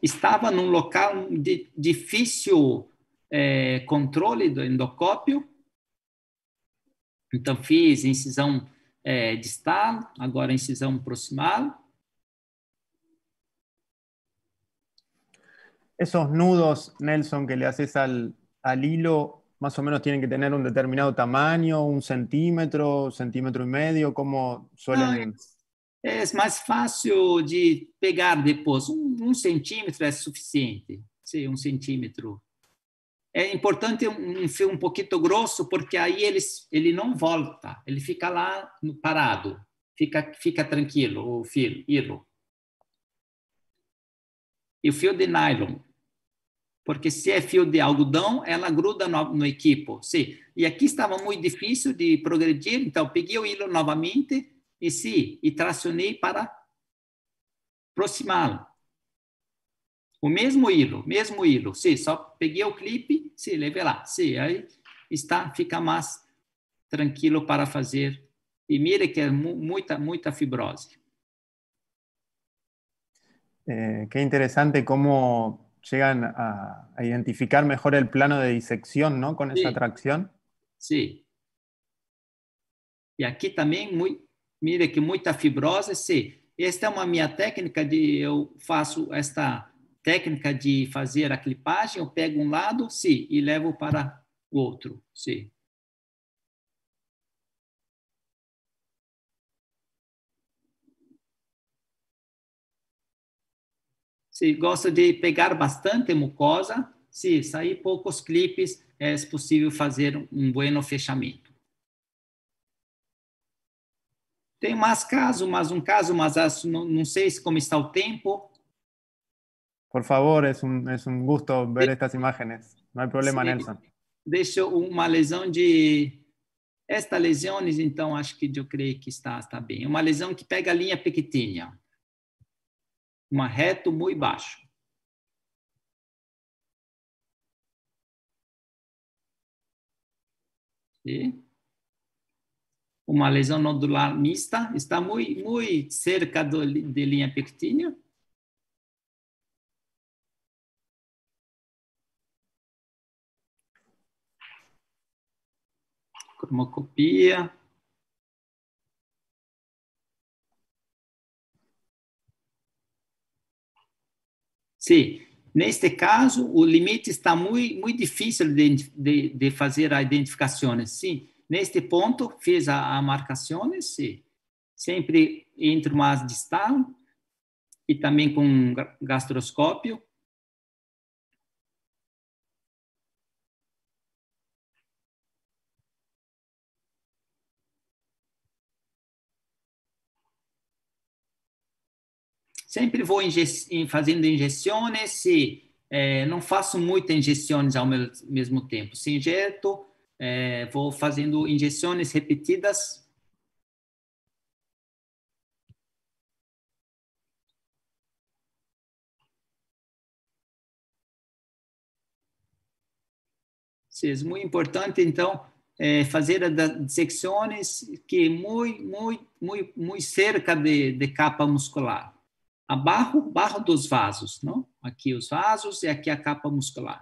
Estava num local de difícil é, controle do endocópio, então fiz incisão é, distal, agora incisão proximal. Esos nudos, Nelson, que le haces al, al hilo más o menos tienen que tener un determinado tamaño, un centímetro, centímetro y medio, como suelen... Ah, é, mais fácil de pegar depois. Um, centímetro é suficiente. Sim, um centímetro. É importante um, um fio um pouquinho grosso, porque aí ele, ele não volta, ele fica lá parado, fica, fica tranquilo o fio. Hilo. E o fio de nylon porque se é fio de algodão, ela gruda no, no equipo. Sim. E aqui estava muito difícil de progredir, então peguei o hilo novamente e sim, e tracionei para proximá-lo. O mesmo hilo, mesmo hilo. Sim, só peguei o clipe, sim, levei lá. Sim, aí está, fica mais tranquilo para fazer. E mira que é mu muita, muita fibrose. É, eh, que interessante como llegan a, a, identificar mejor el plano de disección, ¿no? Con sí. esa Sim. Sí. E aqui também, muito, mire que muita fibrosa, sim. Esta é uma minha técnica de eu faço esta técnica de fazer a clipagem, eu pego um lado, sim, e levo para o outro, sim. se gosta de pegar bastante mucosa, se sair poucos clipes, é possível fazer um bom fechamento. Tem mais caso, mais um caso, mas não, não sei como está o tempo. Por favor, é um, é um gosto ver estas imagens. Não há problema, Sim. Nelson. Deixa uma lesão de... Esta lesão, então, acho que eu creio que está, está bem. Uma lesão que pega a linha pequenininha uma reto muito baixo. E uma lesão nodular mista está muito, muito cerca do, de linha pectínea. Cromocopia. Sim. Neste caso, o limite está muito, muito difícil de, de, de fazer a identificação. Sim, neste ponto, fiz a, a marcação, sim. sempre entre mais distante e também com gastroscópio sempre vou inje fazendo injeções, se é, não faço muitas injeções ao mesmo tempo, se injeto, é, vou fazendo injeções repetidas. É muito importante, então, é fazer as secções que é muito, muito, muito, muito cerca de, de capa muscular. abajo abaixo dos vasos, não? Aqui os vasos y aquí a capa muscular.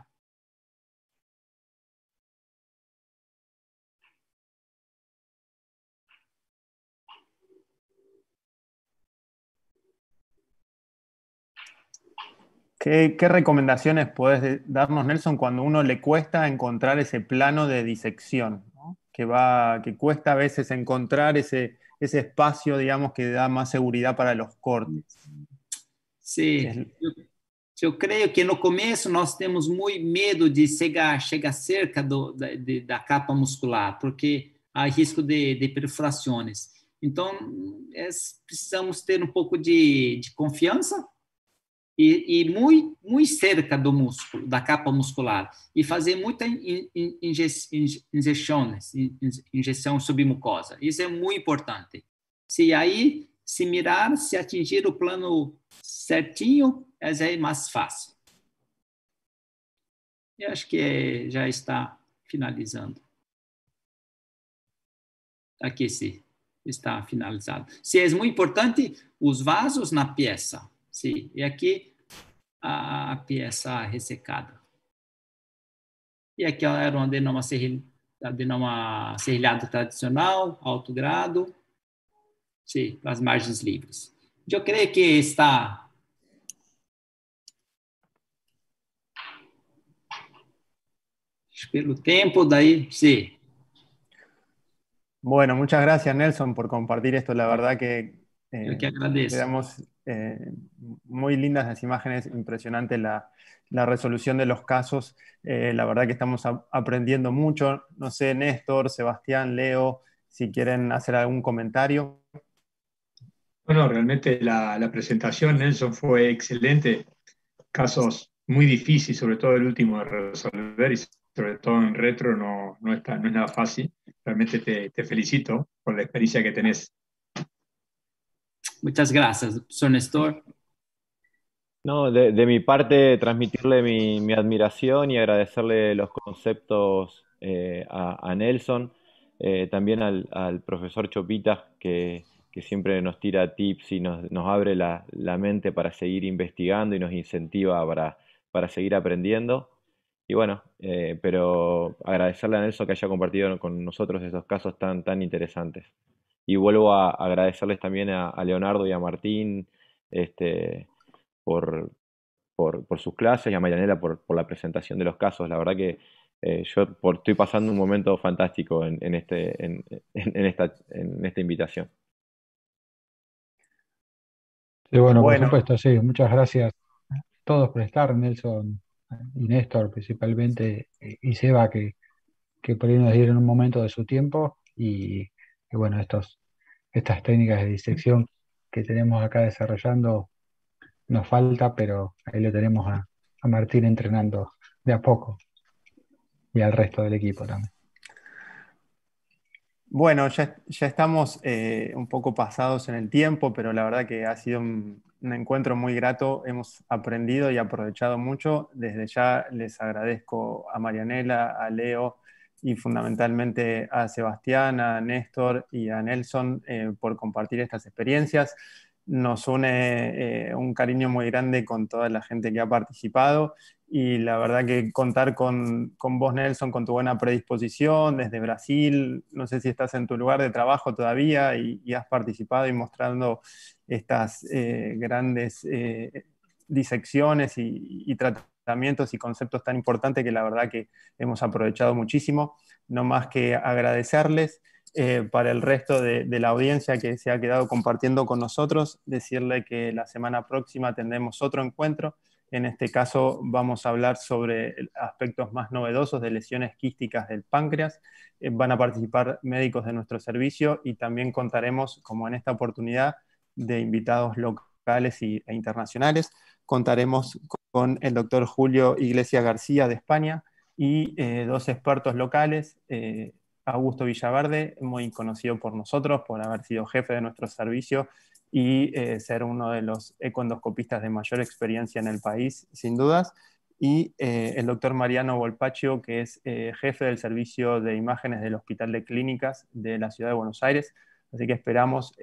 ¿Qué, recomendaciones puedes darnos, Nelson, cuando uno le cuesta encontrar ese plano de disección? Que, va, que cuesta a veces encontrar ese, ese espacio, digamos, que da más seguridad para los cortes. Sim. É. Eu, eu creio que no começo nós temos muito medo de chegar, chegar cerca do, da, de, da capa muscular, porque há risco de, de perfurações. Então, é, precisamos ter um pouco de, de confiança e, e, muito, muito cerca do músculo, da capa muscular, e fazer muita in, injeções, injeção submucosa. Isso é muito importante. Se aí se mirar, se atingir o plano certinho, mas é mais fácil. Eu acho que é, já está finalizando. Aqui se está finalizado. Se é muito importante, os vasos na peça. Sim, e aqui a peça ressecada. E aqui era é uma denoma, serrilha, serrilhado tradicional, alto grado. Sí, las margens libres. Yo creo que está tiempo de ahí, sí. Bueno, muchas gracias Nelson por compartir esto. La verdad que, eh, eh muy lindas las imágenes, impresionante la, resolución de los casos. Eh, la verdad que estamos aprendiendo mucho. No sé, Néstor, Sebastián, Leo, si quieren hacer algún comentario. Bueno, realmente la, presentación, Nelson, fue excelente. Casos muy difíciles, sobre todo el último de resolver y sobre todo en retro no, no, está, no es nada fácil. Realmente te, felicito por la experiencia que tenés. Muchas gracias, Sonestor. No, de, mi parte, transmitirle mi, admiración y agradecerle los conceptos eh, a, Nelson, eh, también al, al, profesor Chopita, que, que siempre nos tira tips y nos, abre la, mente para seguir investigando y nos incentiva para, seguir aprendiendo. Y bueno, eh, pero agradecerle a Nelson que haya compartido con nosotros esos casos tan, tan interesantes. Y vuelvo a agradecerles también a, Leonardo y a Martín este, por, sus clases y a Marianela por, la presentación de los casos. La verdad que eh, yo estoy pasando un momento fantástico en este, esta invitación. Sí, bueno, por supuesto, sí. Muchas gracias a todos por estar, Nelson y Néstor principalmente, eh, y Seba, que, que por ahí nos dieron un momento de su tiempo y, bueno, estos, estas técnicas de disección que tenemos acá desarrollando nos falta, pero ahí lo tenemos a, a Martín entrenando de a poco y al resto del equipo también. Bueno, ya, estamos eh, un poco pasados en el tiempo, pero la verdad que ha sido un, encuentro muy grato. Hemos aprendido y aprovechado mucho. Desde ya les agradezco a Marianela, a Leo y fundamentalmente a Sebastián, a Néstor y a Nelson eh, por compartir estas experiencias nos une eh, un cariño muy grande con toda la gente que ha participado y la verdad que contar con, con, vos, Nelson, con tu buena predisposición desde Brasil, no sé si estás en tu lugar de trabajo todavía y, has participado y mostrando estas eh, grandes eh, disecciones y, tratamientos y conceptos tan importantes que la verdad que hemos aprovechado muchísimo, no más que agradecerles. Eh, para el resto de, la audiencia que se ha quedado compartiendo con nosotros, decirle que la semana próxima tendremos otro encuentro. En este caso vamos a hablar sobre aspectos más novedosos de lesiones quísticas del páncreas. Eh, van a participar médicos de nuestro servicio y también contaremos, como en esta oportunidad, de invitados locales y, e internacionales. Contaremos con el doctor Julio iglesia García de España y eh, dos expertos locales Augusto Villaverde, muy conocido por nosotros por haber sido jefe de nuestro servicio y eh, ser uno de los ecoendoscopistas de mayor experiencia en el país, sin dudas. Y eh, el doctor Mariano Volpaccio, que es eh, jefe del servicio de imágenes del Hospital de Clínicas de la Ciudad de Buenos Aires. Así que esperamos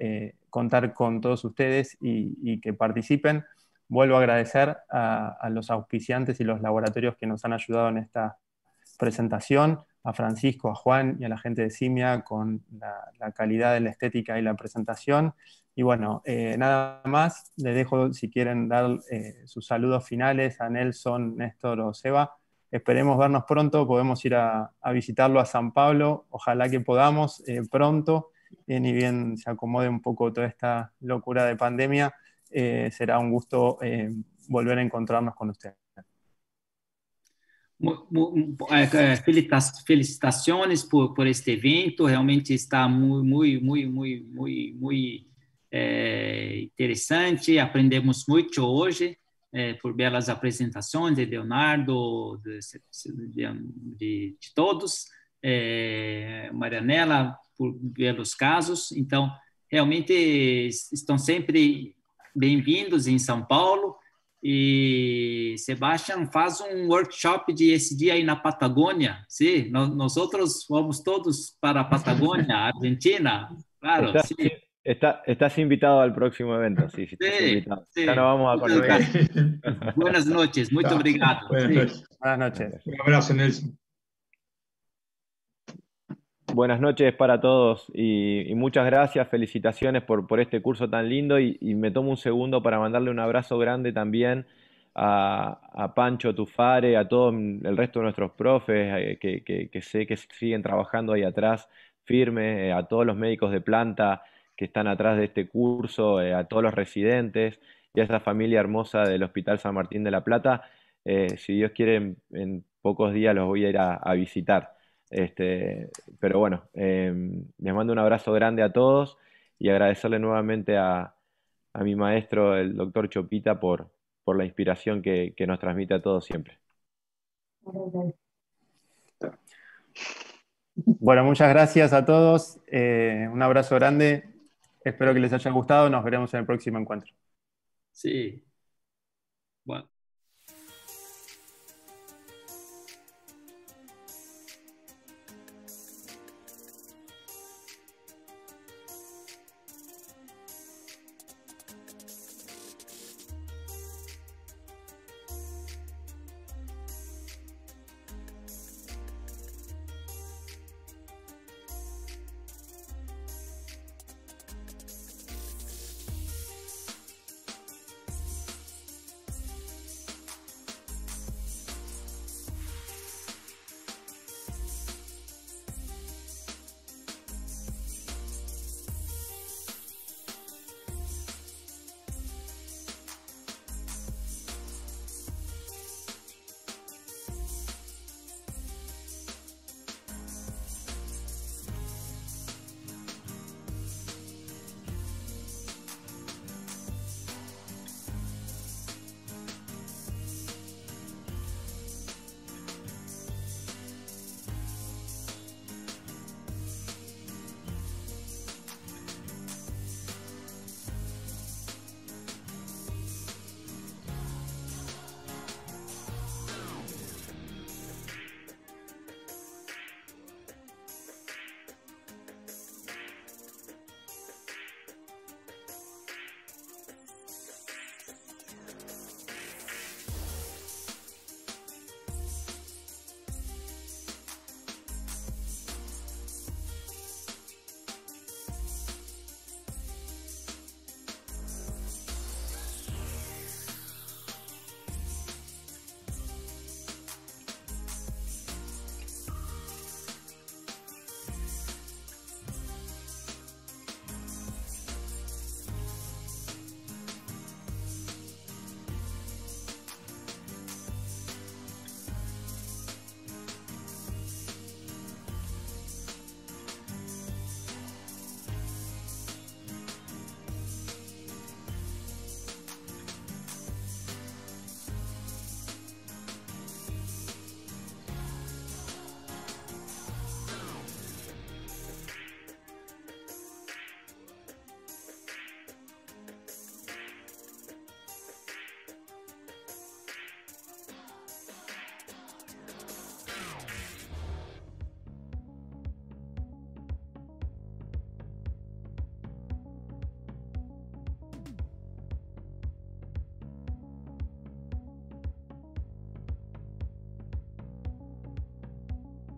contar con todos ustedes y, que participen. Vuelvo a agradecer a los auspiciantes y los laboratorios que nos han ayudado en esta presentación a Francisco, a Juan y a la gente de Simia con la, calidad de la estética y la presentación. Y bueno, eh, nada más, les dejo si quieren dar eh, sus saludos finales a Nelson, Néstor o Seba. Esperemos vernos pronto, podemos ir a, visitarlo a San Pablo, ojalá que podamos eh, pronto, bien y bien se acomode un poco toda esta locura de pandemia, será un gusto volver a encontrarnos con ustedes. É, é, felicitações por, por este evento, realmente está muito, muito, muito, muito, muito é, interessante, aprendemos muito hoje é, por belas apresentações de Leonardo, de, de, de todos, é, Marianela, por belos casos, então, realmente estão sempre bem-vindos em São Paulo, e Sebastian faz um workshop de esse dia aí na Patagônia. Sim, nós, outros vamos todos para a Patagônia, Argentina. Claro, está, está, estás invitado ao próximo evento, Sim, sim. invitado. sí. nos vamos a conocer. Buenas noches, muito obrigado. Buenas noches. Buenas noches. Un Nelson. buenas noches para todos y, muchas gracias, felicitaciones por, este curso tan lindo y, me tomo un segundo para mandarle un abrazo grande también a, Pancho Tufare, a todo el resto de nuestros profes eh, que, sé que siguen trabajando ahí atrás firme, eh, a todos los médicos de planta que están atrás de este curso, eh, a todos los residentes y a esa familia hermosa del Hospital San Martín de la Plata. si Dios quiere, en, pocos días los voy a ir a visitar. Este, pero bueno, em, les mando un abrazo grande a todos y agradecerle nuevamente a, mi maestro, el doctor Chopita, por, la inspiración que, nos transmite a todos siempre. Bueno, muchas gracias a todos. Eh, un abrazo grande. Espero que les haya gustado. Nos veremos en el próximo encuentro. Sí,